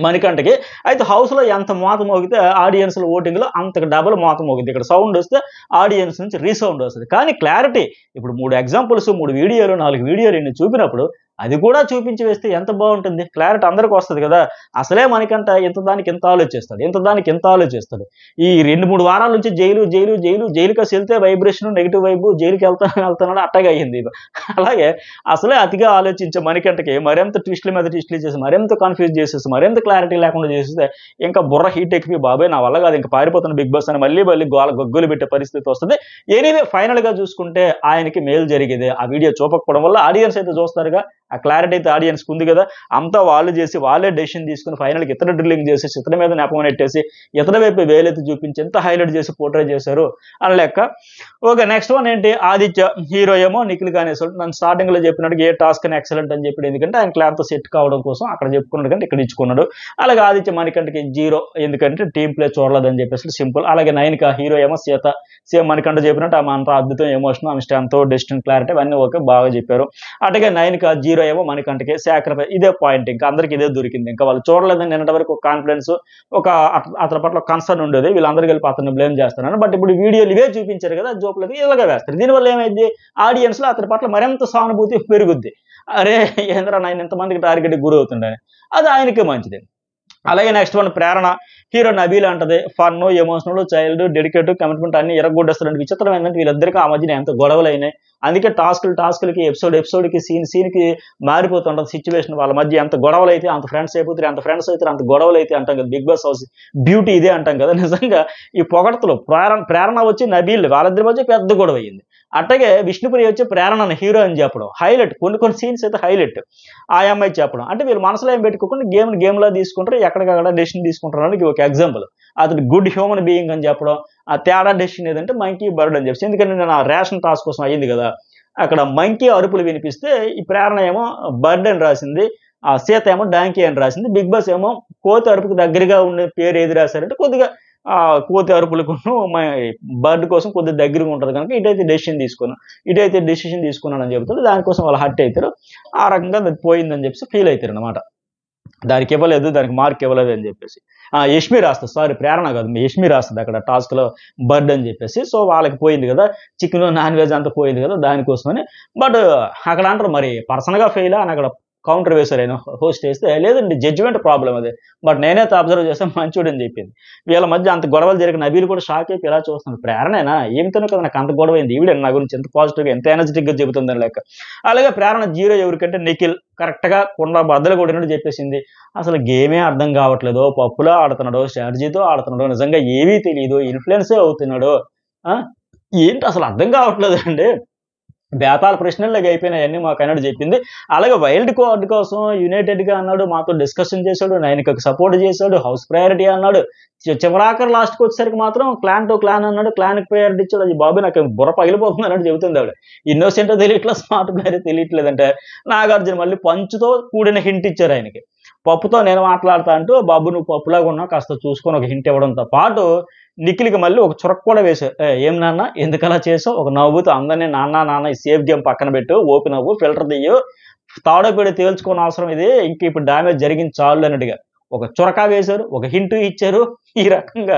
మణికంటకి అయితే హౌస్లో ఎంత మోత మోగితే ఆడియన్స్లో ఓటింగ్లో అంత డబుల్ మోత మోగింది ఇక్కడ సౌండ్ వస్తే ఆడియన్స్ నుంచి రీసౌండ్ వస్తుంది కానీ క్లారిటీ ఇప్పుడు మూడు ఎగ్జాంపుల్స్ మూడు వీడియోలు నాలుగు వీడియోలు ఇన్ని చూపినప్పుడు అది కూడా చూపించి వేస్తే ఎంత బాగుంటుంది క్లారిటీ అందరికి వస్తుంది కదా అసలే మనకంట ఇంత దానికి ఇంత ఆలోచిస్తాడు ఇంత దానికి ఇంత ఆలోచిస్తాడు ఈ రెండు మూడు వారాల నుంచి జైలు జైలు జైలు జైలుకి వెళ్తే వైబ్రేషన్ నెగిటివ్ వైబు జైలుకి వెళ్తాను వెళ్తాను అట్టగా అయ్యింది అలాగే అసలే అతిగా ఆలోచించే మనకంటకి మరెంత ట్విస్ట్ల మీద ట్విస్ట్లు చేసి మరింత కన్ఫ్యూజ్ చేసేసి మరెంత క్లారిటీ లేకుండా చేసేస్తే ఇంకా బుర్ర హీట్ ఎక్కిపోయి బాబాయ్ నా వల్ల కాదు ఇంకా పారిపోతున్న బిగ్ బాస్ అని మళ్ళీ మళ్ళీ గోల గొగ్గులు పెట్టే పరిస్థితి వస్తుంది ఎనీవే ఫైనల్గా చూసుకుంటే ఆయనకి మేలు జరిగేది ఆ వీడియో చూపకపోవడం వల్ల ఆడియన్స్ అయితే చూస్తారుగా ఆ క్లారిటీ అయితే ఆడియన్స్కి ఉంది కదా అంతా వాళ్ళు చేసి వాళ్ళే డెసిషన్ తీసుకుని ఫైనల్కి ఇతర డ్రిల్లింగ్ చేసి ఇతర మీద నెపం నెట్టేసి ఇతర వైపు వేలైతే చూపించి ఎంత హైలైట్ చేసి పోర్ట్రేట్ చేశారు అని లెక్క ఓకే నెక్స్ట్ వన్ ఏంటి ఆదిత్య హీరో ఏమో నిఖిల్ కానేశ్వరు నన్ను స్టార్టింగ్లో చెప్పినట్టు ఏ టాస్క్ అని ఎక్సలెంట్ అని చెప్పి ఎందుకంటే ఆయన క్లాప్తో సెట్ కావడం కోసం అక్కడ చెప్పుకున్నాడు కంటే ఇక్కడ ఇచ్చుకున్నాడు అలాగే ఆదిత్య మణికంటకి జీరో ఎందుకంటే టీం ప్లే చూడలేదని చెప్పేసి సింపుల్ అలాగే నైన్ కా హీరో ఏమో సీత సేమ్ మణికంట చెప్పినట్టు ఆమె అంత అద్భుతం ఎమోషన్ ఆమె స్టాంతో డెస్టిన్ క్లారిటీ అవన్నీ ఓకే బాగా చెప్పారు నైన్ కా జీరో హీరో ఏమో మణికంఠకి సాక్రిఫైస్ ఇదే పాయింట్ ఇంకా అందరికి ఇదే దొరికింది ఇంకా వాళ్ళు చూడలేదని నిన్నటి వరకు ఒక కాన్ఫిడెన్స్ ఒక అతని పట్ల కన్సర్న్ ఉండేది వీళ్ళందరికీ వెళ్ళి అతను బ్లేమ్ చేస్తున్నాను బట్ ఇప్పుడు వీడియోలు ఇవే చూపించారు కదా జోకులకి ఇలాగా వేస్తారు దీనివల్ల ఏమైంది ఆడియన్స్లో అతని పట్ల మరింత సానుభూతి పెరుగుద్ది అరే ఏంద్రా నాయన ఎంతమందికి టార్గెట్ గురవుతుండే అది ఆయనకే మంచిది అలాగే next one Prerana hero Nabeel అంటది fun emotional child dedicate commitment అన్ని ఎరగొడ్డేస్తారు విచిత్రం ఏంటంటే వీళ్ళిద్దరికీ ఆ మధ్యన ఎంత గొడవలు అయినాయి అందుకే టాస్కులు టాస్కులకి ఎపిసోడ్ ఎపిసోడ్కి సీన్ సీన్కి మారిపోతుంటుంది సిచ్యువేషన్ వాళ్ళ మధ్య ఎంత గొడవలు అయితే అంత ఫ్రెండ్స్ అయిపోతారు అంత ఫ్రెండ్స్ అయితే అంత గొడవలు అయితే అంటాం కదా బిగ్ బాస్ హౌస్ బ్యూటీ ఇదే అంటాం కదా నిజంగా ఈ పొగడతలు ప్రేరణ ప్రేరణ వచ్చి నబీల్ వాళ్ళిద్దరి మధ్య పెద్ద గొడవ అయింది అట్టగే విష్ణుప్రియ వచ్చి ప్రేరణ హీరో అని చెప్పడం హైలైట్ కొన్ని కొన్ని సీన్స్ అయితే హైలైట్ ఆ అమ్మాయి చెప్పడం అంటే వీళ్ళు మనసులో ఏం పెట్టుకోకుండా గేమ్ని గేమ్లా తీసుకుంటారు ఎక్కడికక్కడ డెసిషన్ తీసుకుంటారు ఒక ఎగ్జాంపుల్ అతను గుడ్ హ్యూమన్ బీయింగ్ అని చెప్పడం ఆ తేడా డెసిషన్ ఏదంటే మంకీ బర్డ్ అని చెప్పేసి ఎందుకంటే నేను ఆ రేషన్ టాస్క్ కోసం అయ్యింది కదా అక్కడ మంకీ అరుపులు వినిపిస్తే ఈ ప్రేరణ ఏమో బర్డ్ అని రాసింది ఆ సీత ఏమో డాంకీ అని రాసింది బిగ్ బాస్ ఏమో కోతి అరుపుకు దగ్గరగా ఉండే పేరు ఏది రాశారంటే కొద్దిగా కోతి అరుపులకును బర్డ్ కోసం కొద్దిగా దగ్గరగా ఉంటుంది కనుక ఇటైతే డెసిషన్ తీసుకున్నాను ఇటైతే డెసిషన్ తీసుకున్నాడని చెబుతాడు దానికోసం వాళ్ళు హట్ అవుతారు ఆ రకంగా అది పోయిందని చెప్పేసి ఫీల్ అవుతారు అనమాట దానికి ఇవ్వలేదు దానికి మార్క్ ఇవ్వలేదు అని చెప్పేసి యష్మి రాస్తుంది సారీ ప్రేరణ కాదు మీ యష్మి రాస్తుంది అక్కడ టాస్క్లో బర్డ్ అని చెప్పేసి సో వాళ్ళకి పోయింది కదా చికెన్ నాన్ వెజ్ అంతా పోయింది కదా దానికోసమని బట్ అక్కడ అంటారు మరి పర్సనల్గా ఫెయిల్ అని అక్కడ కౌంటర్ వేశారు ఆయన హోస్ట్ చేస్తే లేదండి జడ్జిమెంట్ ప్రాబ్లం అది బట్ నేనే అబ్జర్వ్ చేస్తే అని చెప్పింది వీళ్ళ మధ్య అంత గొడవలు జరిగిన నబీలు కూడా షాక్ అయిపోయి ఇలా ప్రేరణ ప్రేరణేనా ఏమిటనో కదా నాకు అంత గొడవ అయింది ఈవిడ నా గురించి ఎంత పాజిటివ్గా ఎంత ఎనర్జెటిక్గా చెబుతుందని లెక్క అలాగే ప్రేరణ జీరో ఎవరికంటే నిఖిల్ కరెక్ట్గా కొండ బద్దలు కొట్టినట్టు చెప్పేసింది అసలు గేమే అర్థం కావట్లేదు పప్పులో ఆడుతున్నాడు స్ట్రాటజీతో ఆడుతున్నాడు నిజంగా ఏవీ తెలియదు ఇన్ఫ్లుయెన్సే అవుతున్నాడు ఏంటి అసలు అర్థం కావట్లేదు అండి బేతాల ప్రశ్నలకు అయిపోయినాయన్నీ మాకు అన్నాడు చెప్పింది అలాగే వైల్డ్ కార్డ్ కోసం యునైటెడ్గా అన్నాడు మాతో డిస్కషన్ చేశాడు నైన్కి సపోర్ట్ చేశాడు హౌస్ ప్రయారిటీ అన్నాడు చివరాకర్ లాస్ట్కి వచ్చేసరికి మాత్రం క్లాన్ టు క్లాన్ అన్నాడు క్లాన్కి ప్రయారిటీ ఇచ్చాడు అది బాబు నాకు బుర్ర పగిలిపోతుంది అన్నట్టు చెబుతుంది ఆవిడ ఇన్నోసెంట్ తెలియట్లేదు స్మార్ట్ ప్లేయర్ తెలియట్లేదంటే నాగార్జున మళ్ళీ పంచుతో కూడిన హింట్ ఇచ్చారు ఆయనకి పప్పుతో నేను మాట్లాడతా అంటూ బాబు నువ్వు పప్పులాగా ఉన్నావు కాస్త చూసుకొని ఒక హింట్ ఇవ్వడంతో పాటు నిఖిల్కి మళ్ళీ ఒక చురక్ కూడా వేసే ఏం నాన్న ఎందుకలా చేసావు ఒక నవ్వుతో అందరినీ నాన్న నాన్న సేఫ్ గేమ్ పక్కన పెట్టు ఓపెన్ అవ్వు ఫిల్టర్ తీయు తాడో పేడ తేల్చుకోని అవసరం ఇది ఇంక ఇప్పుడు డ్యామేజ్ జరిగింది చాలు అన్నట్టుగా ఒక చొరకా వేశారు ఒక హింట్ ఇచ్చారు ఈ రకంగా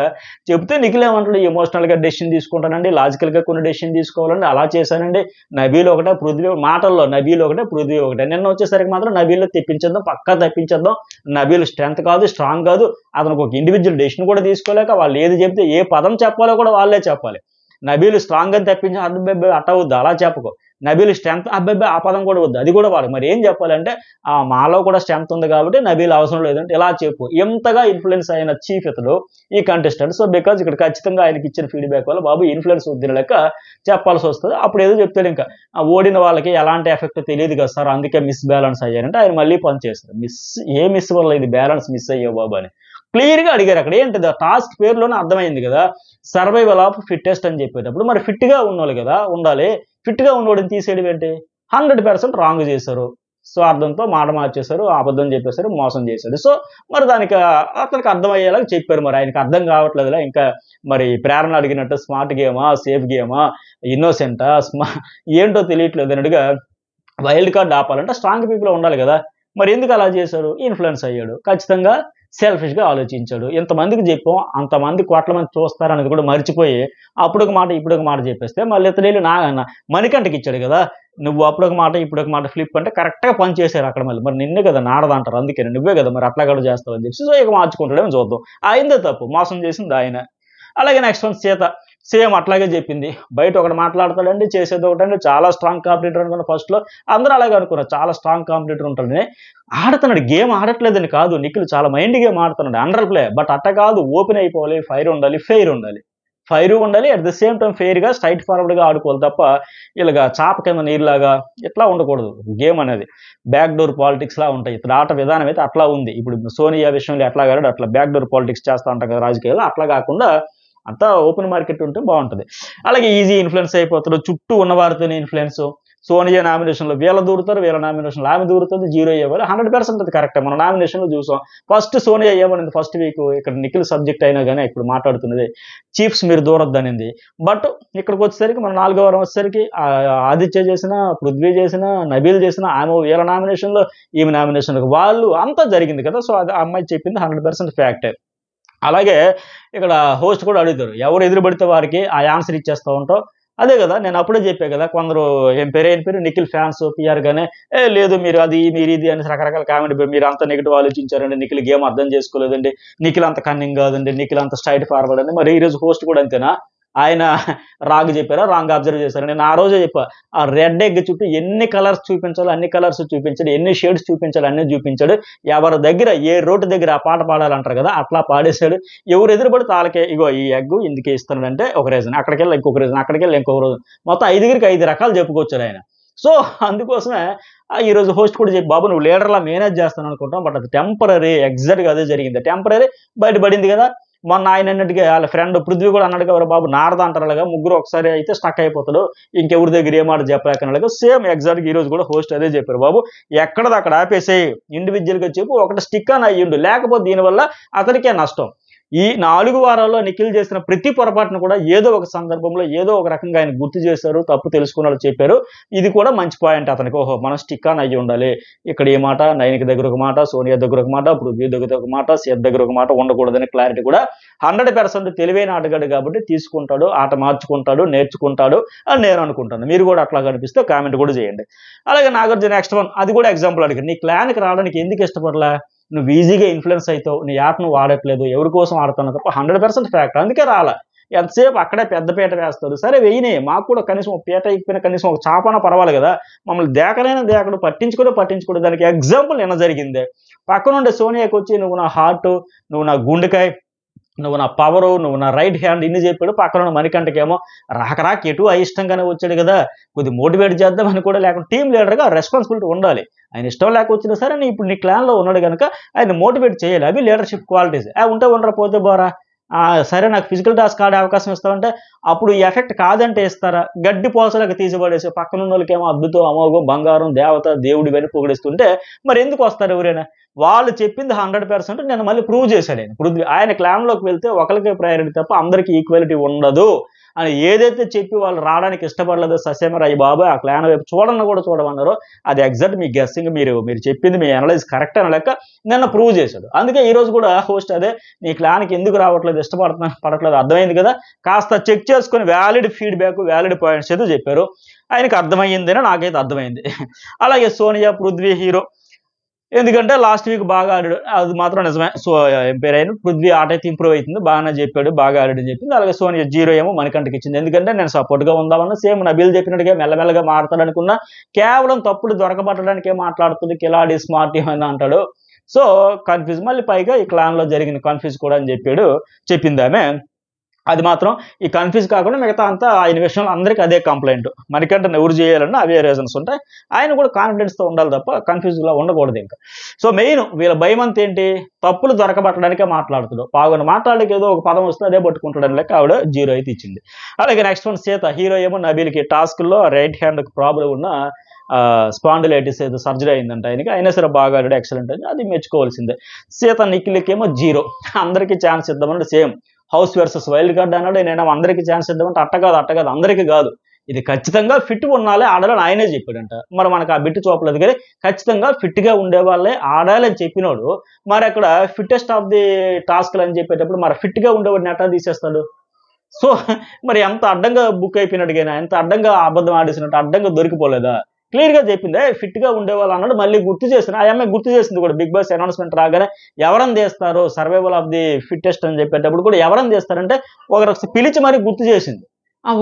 చెబితే నిఖిలేమంటాడు ఎమోషనల్గా డెసిషన్ తీసుకుంటానండి లాజికల్గా కొన్ని డెసిషన్ తీసుకోవాలండి అలా చేశానండి నబీలు ఒకటే పృథ్వీ మాటల్లో నబీలు ఒకటే పృథ్వీ ఒకటే నిన్న వచ్చేసరికి మాత్రం నబీలో తెప్పించేద్దాం పక్కా తప్పించేద్దాం నబీలు స్ట్రెంత్ కాదు స్ట్రాంగ్ కాదు అతనికి ఒక ఇండివిజువల్ డెసిషన్ కూడా తీసుకోలేక వాళ్ళు ఏది చెప్తే ఏ పదం చెప్పాలో కూడా వాళ్ళే చెప్పాలి నబీలు స్ట్రాంగ్ అని తప్పించి అబ్బాయి అట్ట వద్దు అలా చెప్పకు నబీలు స్ట్రెంత్ అబ్బాయి ఆ పదం కూడా వద్దు అది కూడా వాడు మరి ఏం చెప్పాలంటే ఆ మాలో కూడా స్ట్రెంత్ ఉంది కాబట్టి నబీలు అవసరం లేదంటే ఇలా చెప్పు ఎంతగా ఇన్ఫ్లుయెన్స్ అయిన చీఫ్ ఇతడు ఈ కంటెస్టెంట్ సో బికాజ్ ఇక్కడ ఖచ్చితంగా ఆయనకి ఇచ్చిన ఫీడ్బ్యాక్ వల్ల బాబు ఇన్ఫ్లుయెన్స్ వద్దిన లెక్క చెప్పాల్సి వస్తుంది అప్పుడు ఏదో చెప్తాడు ఇంకా ఓడిన వాళ్ళకి ఎలాంటి ఎఫెక్ట్ తెలియదు కదా సార్ అందుకే మిస్ బ్యాలెన్స్ అయ్యారంటే ఆయన మళ్ళీ పని చేస్తారు మిస్ ఏ మిస్ వల్ల ఇది బ్యాలెన్స్ మిస్ అయ్యో బాబు అని క్లియర్గా అడిగారు అక్కడ ఏంటి టాస్క్ పేరులోనే అర్థమైంది కదా సర్వైవల్ ఆఫ్ ఫిట్టెస్ట్ అని చెప్పేటప్పుడు మరి ఫిట్గా ఉన్నోళ్ళు కదా ఉండాలి ఫిట్గా ఉన్నోడిని తీసేయడం ఏంటి హండ్రెడ్ పర్సెంట్ రాంగ్ చేశారు స్వార్థంతో మాట మార్చేశారు అబద్ధం చెప్పేశారు మోసం చేశారు సో మరి దానికి అతనికి అర్థమయ్యేలాగా చెప్పారు మరి ఆయనకి అర్థం కావట్లేదులే ఇంకా మరి ప్రేరణ అడిగినట్టు స్మార్ట్ గేమా సేఫ్ గేమా ఇన్నోసెంటా స్మా ఏంటో తెలియట్లేదు అన్నట్టుగా వైల్డ్ కార్డ్ ఆపాలంటే స్ట్రాంగ్ పీపుల్ ఉండాలి కదా మరి ఎందుకు అలా చేశారు ఇన్ఫ్లుయెన్స్ అయ్యాడు ఖచ్చితంగా సెల్ఫిష్గా ఆలోచించాడు ఇంతమందికి చెప్పాం అంతమంది కోట్ల మంది అనేది కూడా మర్చిపోయి అప్పుడొక మాట ఇప్పుడొక మాట చెప్పేస్తే మళ్ళీ వెళ్ళి నాగన్న మణికంటకి ఇచ్చాడు కదా నువ్వు అప్పుడొక మాట ఇప్పుడొక మాట ఫ్లిప్ అంటే కరెక్ట్గా పనిచేశారు అక్కడ మళ్ళీ మరి నిన్నే కదా నాడదంటారు అందుకే నువ్వే కదా మరి అట్లా కూడా అని చెప్పి సో ఇక మార్చుకుంటాడేమో చూద్దాం అయిందే తప్పు మోసం చేసింది ఆయన అలాగే నెక్స్ట్ వన్ సీత సేమ్ అట్లాగే చెప్పింది బయట ఒకటి మాట్లాడతాడండి చేసేది ఒకటండి చాలా స్ట్రాంగ్ కాంపిటేటర్ అనుకున్న ఫస్ట్లో అందరూ అలాగే అనుకున్నారు చాలా స్ట్రాంగ్ కాంపిటేటర్ ఉంటాడని ఆడుతున్నాడు గేమ్ ఆడట్లేదని కాదు నిఖిల్ చాలా మైండ్ గేమ్ ఆడుతున్నాడు అండర్ ప్లే బట్ అట్ట కాదు ఓపెన్ అయిపోవాలి ఫైర్ ఉండాలి ఫెయిర్ ఉండాలి ఫైర్ ఉండాలి అట్ ద సేమ్ టైం ఫెయిర్గా స్ట్రైట్ ఫార్వర్డ్గా ఆడుకోవాలి తప్ప ఇలాగా చాప కింద నీరులాగా ఇట్లా ఉండకూడదు గేమ్ అనేది బ్యాక్ డోర్ పాలిటిక్స్లా ఉంటాయి ఇతడు ఆట విధానం అయితే అట్లా ఉంది ఇప్పుడు సోనియా విషయంలో ఎట్లా కాదు అట్లా బ్యాక్ డోర్ పాలిటిక్స్ చేస్తూ ఉంటాం కదా రాజకీయాల్లో అట్లా కాకుండా అంతా ఓపెన్ మార్కెట్ ఉంటే బాగుంటుంది అలాగే ఈజీ ఇన్ఫ్లుయెన్స్ అయిపోతారు చుట్టూ ఉన్నవారితోనే ఇన్ఫ్లుయెన్స్ సోనియా నామినేషన్లో వీళ్ళ దూరుతారు వీళ్ళ నామినేషన్లో ఆమె దూరుతుంది జీరో అయ్యేవారు హండ్రెడ్ పర్సెంట్ అది కరెక్ట్ మనం నామినేషన్లో చూసాం ఫస్ట్ సోనియా ఏమనింది ఫస్ట్ వీక్ ఇక్కడ నిఖిల్ సబ్జెక్ట్ అయినా కానీ ఇప్పుడు మాట్లాడుతున్నది చీఫ్స్ మీరు దూరొద్దనింది బట్ ఇక్కడికి వచ్చేసరికి మనం నాలుగో వారం వచ్చేసరికి ఆదిత్య చేసిన పృథ్వీ చేసిన నబీల్ చేసిన ఆమె వీళ్ళ నామినేషన్లో ఈమె నామినేషన్లకు వాళ్ళు అంతా జరిగింది కదా సో అది అమ్మాయి చెప్పింది హండ్రెడ్ పర్సెంట్ ఫ్యాక్టే అలాగే ఇక్కడ హోస్ట్ కూడా అడుగుతారు ఎవరు ఎదురుపడితే వారికి ఆ ఆన్సర్ ఇచ్చేస్తూ ఉంటాం అదే కదా నేను అప్పుడే చెప్పే కదా కొందరు ఏం పేరు ఏం పేరు నిఖిల్ ఫ్యాన్స్ పిఆర్ గానే ఏ లేదు మీరు అది మీరు ఇది అని రకరకాల కామెంట్ మీరు అంత నెగిటివ్ ఆలోచించారండి నిఖిల్ గేమ్ అర్థం చేసుకోలేదండి నిఖిల్ అంత కన్నింగ్ కాదండి నిఖిల్ అంత స్టైట్ ఫార్వర్డ్ అని మరి ఈరోజు హోస్ట్ కూడా అంతేనా ఆయన రాగ్ చెప్పారా రాంగ్ అబ్జర్వ్ చేశారు నేను ఆ రోజే చెప్పా ఆ రెడ్ ఎగ్ చుట్టూ ఎన్ని కలర్స్ చూపించాలో అన్ని కలర్స్ చూపించాడు ఎన్ని షేడ్స్ చూపించాలో అన్ని చూపించాడు ఎవరి దగ్గర ఏ రోడ్డు దగ్గర ఆ పాట పాడాలంటారు కదా అట్లా పాడేశాడు ఎవరు ఎదురుపడి తాళకే ఇగో ఈ ఎగ్ ఇందుకే ఇస్తున్నాడంటే ఒక రీజన్ అక్కడికి వెళ్ళి ఇంకొక రీజన్ అక్కడికి వెళ్ళి ఇంకొక రోజు మొత్తం ఐదుగురికి ఐదు రకాలు చెప్పుకోవచ్చు ఆయన సో అందుకోసమే ఈరోజు హోస్ట్ కూడా చెప్పి బాబు నువ్వు లీడర్లా మేనేజ్ చేస్తాను అనుకుంటాం బట్ అది టెంపరీ ఎగ్జాక్ట్గా అదే జరిగింది టెంపరీ బయటపడింది కదా మొన్న ఆయన అన్నట్టుగా వాళ్ళ ఫ్రెండ్ పృథ్వీ కూడా అన్నట్టుగా ఎవరు బాబు నారద అంటారు ముగ్గురు ఒకసారి అయితే స్టక్ అయిపోతాడు ఇంకెవరి దగ్గర ఏ మాట చెప్పలేకనలాగా సేమ్ ఈ రోజు కూడా హోస్ట్ అదే చెప్పారు బాబు అక్కడ ఆపేసేయి ఇండివిజువల్గా చెప్పు ఒకటి స్టిక్ అని అయ్యిండు లేకపోతే దీనివల్ల అతనికే నష్టం ఈ నాలుగు వారాల్లో నిఖిల్ చేసిన ప్రతి పొరపాటును కూడా ఏదో ఒక సందర్భంలో ఏదో ఒక రకంగా ఆయన గుర్తు చేశారు తప్పు తెలుసుకున్నారు చెప్పారు ఇది కూడా మంచి పాయింట్ అతనికి ఓహో మనం స్టిక్ ఆన్ అయ్యి ఉండాలి ఇక్కడ ఏ మాట నయనికి దగ్గర ఒక మాట సోనియా దగ్గర ఒక మాట పృథ్వీ దగ్గర ఒక మాట సేఫ్ దగ్గర ఒక మాట ఉండకూడదని క్లారిటీ కూడా హండ్రెడ్ పర్సెంట్ తెలివైన ఆటగాడు కాబట్టి తీసుకుంటాడు ఆట మార్చుకుంటాడు నేర్చుకుంటాడు అని నేను అనుకుంటాను మీరు కూడా అట్లా కనిపిస్తే కామెంట్ కూడా చేయండి అలాగే నాగార్జున నెక్స్ట్ వన్ అది కూడా ఎగ్జాంపుల్ అడిగారు నీ క్లాన్కి రావడానికి ఎందుకు ఇష్టపడలే నువ్వు ఈజీగా ఇన్ఫ్లుయెన్స్ అవుతావు నీ యాప్ నువ్వు వాడట్లేదు ఎవరి కోసం వాడుతున్నావు తప్ప హండ్రెడ్ పర్సెంట్ ఫ్యాక్ట్ అందుకే రాలే ఎంతసేపు అక్కడే పెద్ద పీట వేస్తారు సరే వెయ్యినే మాకు కూడా కనీసం ఒక పీట ఎక్కిపోయిన కనీసం ఒక చాపన పర్వాలి కదా మమ్మల్ని దేకనైనా దేకడు పట్టించుకుని పట్టించుకోవడం దానికి ఎగ్జాంపుల్ నిన్న జరిగింది పక్కనుండే సోనియాకి వచ్చి నువ్వు నా హార్ట్ నువ్వు నా గుండెకాయ నువ్వు నా పవరు నువ్వు నా రైట్ హ్యాండ్ ఇన్ని చెప్పాడు పక్కన ఉన్న మణికంటకేమో రాకరాక ఎటు అయిష్టంగానే వచ్చాడు కదా కొద్ది మోటివేట్ చేద్దామని కూడా లేకుండా టీం లీడర్గా రెస్పాన్సిబిలిటీ ఉండాలి ఆయన ఇష్టం లేక వచ్చినా సరే ఇప్పుడు నీ క్లాన్లో ఉన్నాడు కనుక ఆయన మోటివేట్ చేయాలి అవి లీడర్షిప్ క్వాలిటీస్ ఆ ఉంటే ఉండరా పోతే బోరా సరే నాకు ఫిజికల్ టాస్క్ ఆడే అవకాశం ఇస్తామంటే అప్పుడు ఈ ఎఫెక్ట్ కాదంటే ఇస్తారా గడ్డి పోసలకు తీసిపడేసి పక్కన వాళ్ళకేమో అద్భుతం అమోఘం బంగారం దేవత దేవుడి వెళ్ళి పొగిడిస్తుంటే మరి ఎందుకు వస్తారు ఎవరైనా వాళ్ళు చెప్పింది హండ్రెడ్ పర్సెంట్ నేను మళ్ళీ ప్రూవ్ చేశాను ఆయన పృథ్వీ ఆయన క్లామ్లోకి వెళ్తే ఒకరికే ప్రయారిటీ తప్ప అందరికీ ఈక్వాలిటీ ఉండదు అని ఏదైతే చెప్పి వాళ్ళు రావడానికి ఇష్టపడలేదో ససేమరాయి బాబు ఆ క్లాన్ వైపు చూడని కూడా చూడమన్నారో అది ఎగ్జాక్ట్ మీ గెస్సింగ్ మీరు మీరు చెప్పింది మీ అనలైజ్ కరెక్ట్ అని లెక్క నిన్న ప్రూవ్ చేశాడు అందుకే ఈరోజు కూడా హోస్ట్ అదే నీ క్లాన్కి ఎందుకు రావట్లేదు ఇష్టపడుతున్నా పడట్లేదు అర్థమైంది కదా కాస్త చెక్ చేసుకుని వ్యాలిడ్ ఫీడ్బ్యాక్ వ్యాలిడ్ పాయింట్స్ అయితే చెప్పారు ఆయనకు అర్థమైందని నాకైతే అర్థమైంది అలాగే సోనియా పృథ్వీ హీరో ఎందుకంటే లాస్ట్ వీక్ బాగా ఆడాడు అది మాత్రం నిజమే సో అయిన పృథ్వీ ఆట అయితే ఇంప్రూవ్ అవుతుంది బాగానే చెప్పాడు బాగా అని చెప్పింది అలాగే సోనియా జీరో ఏమో మణికంటకి ఇచ్చింది ఎందుకంటే నేను సపోర్ట్గా ఉందామన్న సేమ్ నబీల్ చెప్పినట్టుగా మెల్లమెల్లగా మాట్లాడనుకున్నా కేవలం తప్పుడు దొరకబట్టడానికే మాట్లాడుతుంది కిలాడి స్మార్ట్ ఏమైనా అంటాడు సో కన్ఫ్యూజ్ మళ్ళీ పైగా ఈ క్లాన్లో జరిగిన కన్ఫ్యూజ్ కూడా అని చెప్పాడు చెప్పింది ఆమె అది మాత్రం ఈ కన్ఫ్యూజ్ కాకుండా మిగతా అంతా ఆయన విషయంలో అందరికీ అదే కంప్లైంట్ మనకంటే ఎవరు చేయాలన్నా అవే రీజన్స్ ఉంటాయి ఆయన కూడా కాన్ఫిడెన్స్తో ఉండాలి తప్ప కన్ఫ్యూజ్గా ఉండకూడదు ఇంకా సో మెయిన్ వీళ్ళ భయం అంత ఏంటి తప్పులు దొరకబట్టడానికే మాట్లాడుతుడు పాగొని మాట్లాడడానికి ఏదో ఒక పదం వస్తే అదే పట్టుకుంటాడని లెక్క ఆవిడ జీరో అయితే ఇచ్చింది అలాగే నెక్స్ట్ వన్ సీత హీరో ఏమో నబీల్కి టాస్క్లో రైట్ హ్యాండ్కి ప్రాబ్లం ఉన్న స్పాండిలైటిస్ ఏదో సర్జరీ అయిందంట ఆయనకి అయినా సరే బాగా ఆల్రెడీ ఎక్సలెంట్ అయింది అది మెచ్చుకోవాల్సిందే సీత నిఖిల్కి ఏమో జీరో అందరికీ ఛాన్స్ ఇద్దామంటే same house versus wild card అన్నాడు నేను అందరికీ ఛాన్స్ ఇద్దామంటే అట్ట కాదు అట్ట కాదు అందరికీ కాదు ఇది ఖచ్చితంగా ఫిట్ ఉండాలి ఆడాలని ఆయనే చెప్పాడంట మరి మనకు ఆ బిట్టు చూపలేదు కానీ ఖచ్చితంగా ఫిట్గా ఉండేవాళ్ళే ఆడాలని చెప్పినోడు మరి అక్కడ ఫిట్టెస్ట్ ఆఫ్ ది టాస్క్లు అని చెప్పేటప్పుడు మరి ఫిట్గా ఉండేవాడిని ఎట్లా తీసేస్తాడు సో మరి ఎంత అడ్డంగా బుక్ అయిపోయినట్టుగా ఎంత అడ్డంగా అబద్ధం ఆడేసినట్టు అడ్డంగా దొరికిపోలేదా క్లియర్గా చెప్పింది ఫిట్గా ఉండేవాళ్ళు అన్నాడు మళ్ళీ గుర్తు చేసిన ఆ అమ్మాయి గుర్తు చేసింది కూడా బిగ్ బాస్ అనౌన్స్మెంట్ రాగానే ఎవరని చేస్తారు సర్వైవల్ ఆఫ్ ది ఫిట్టెస్ట్ అని చెప్పేటప్పుడు కూడా ఎవరని చేస్తారంటే ఒకరు పిలిచి మరీ గుర్తు చేసింది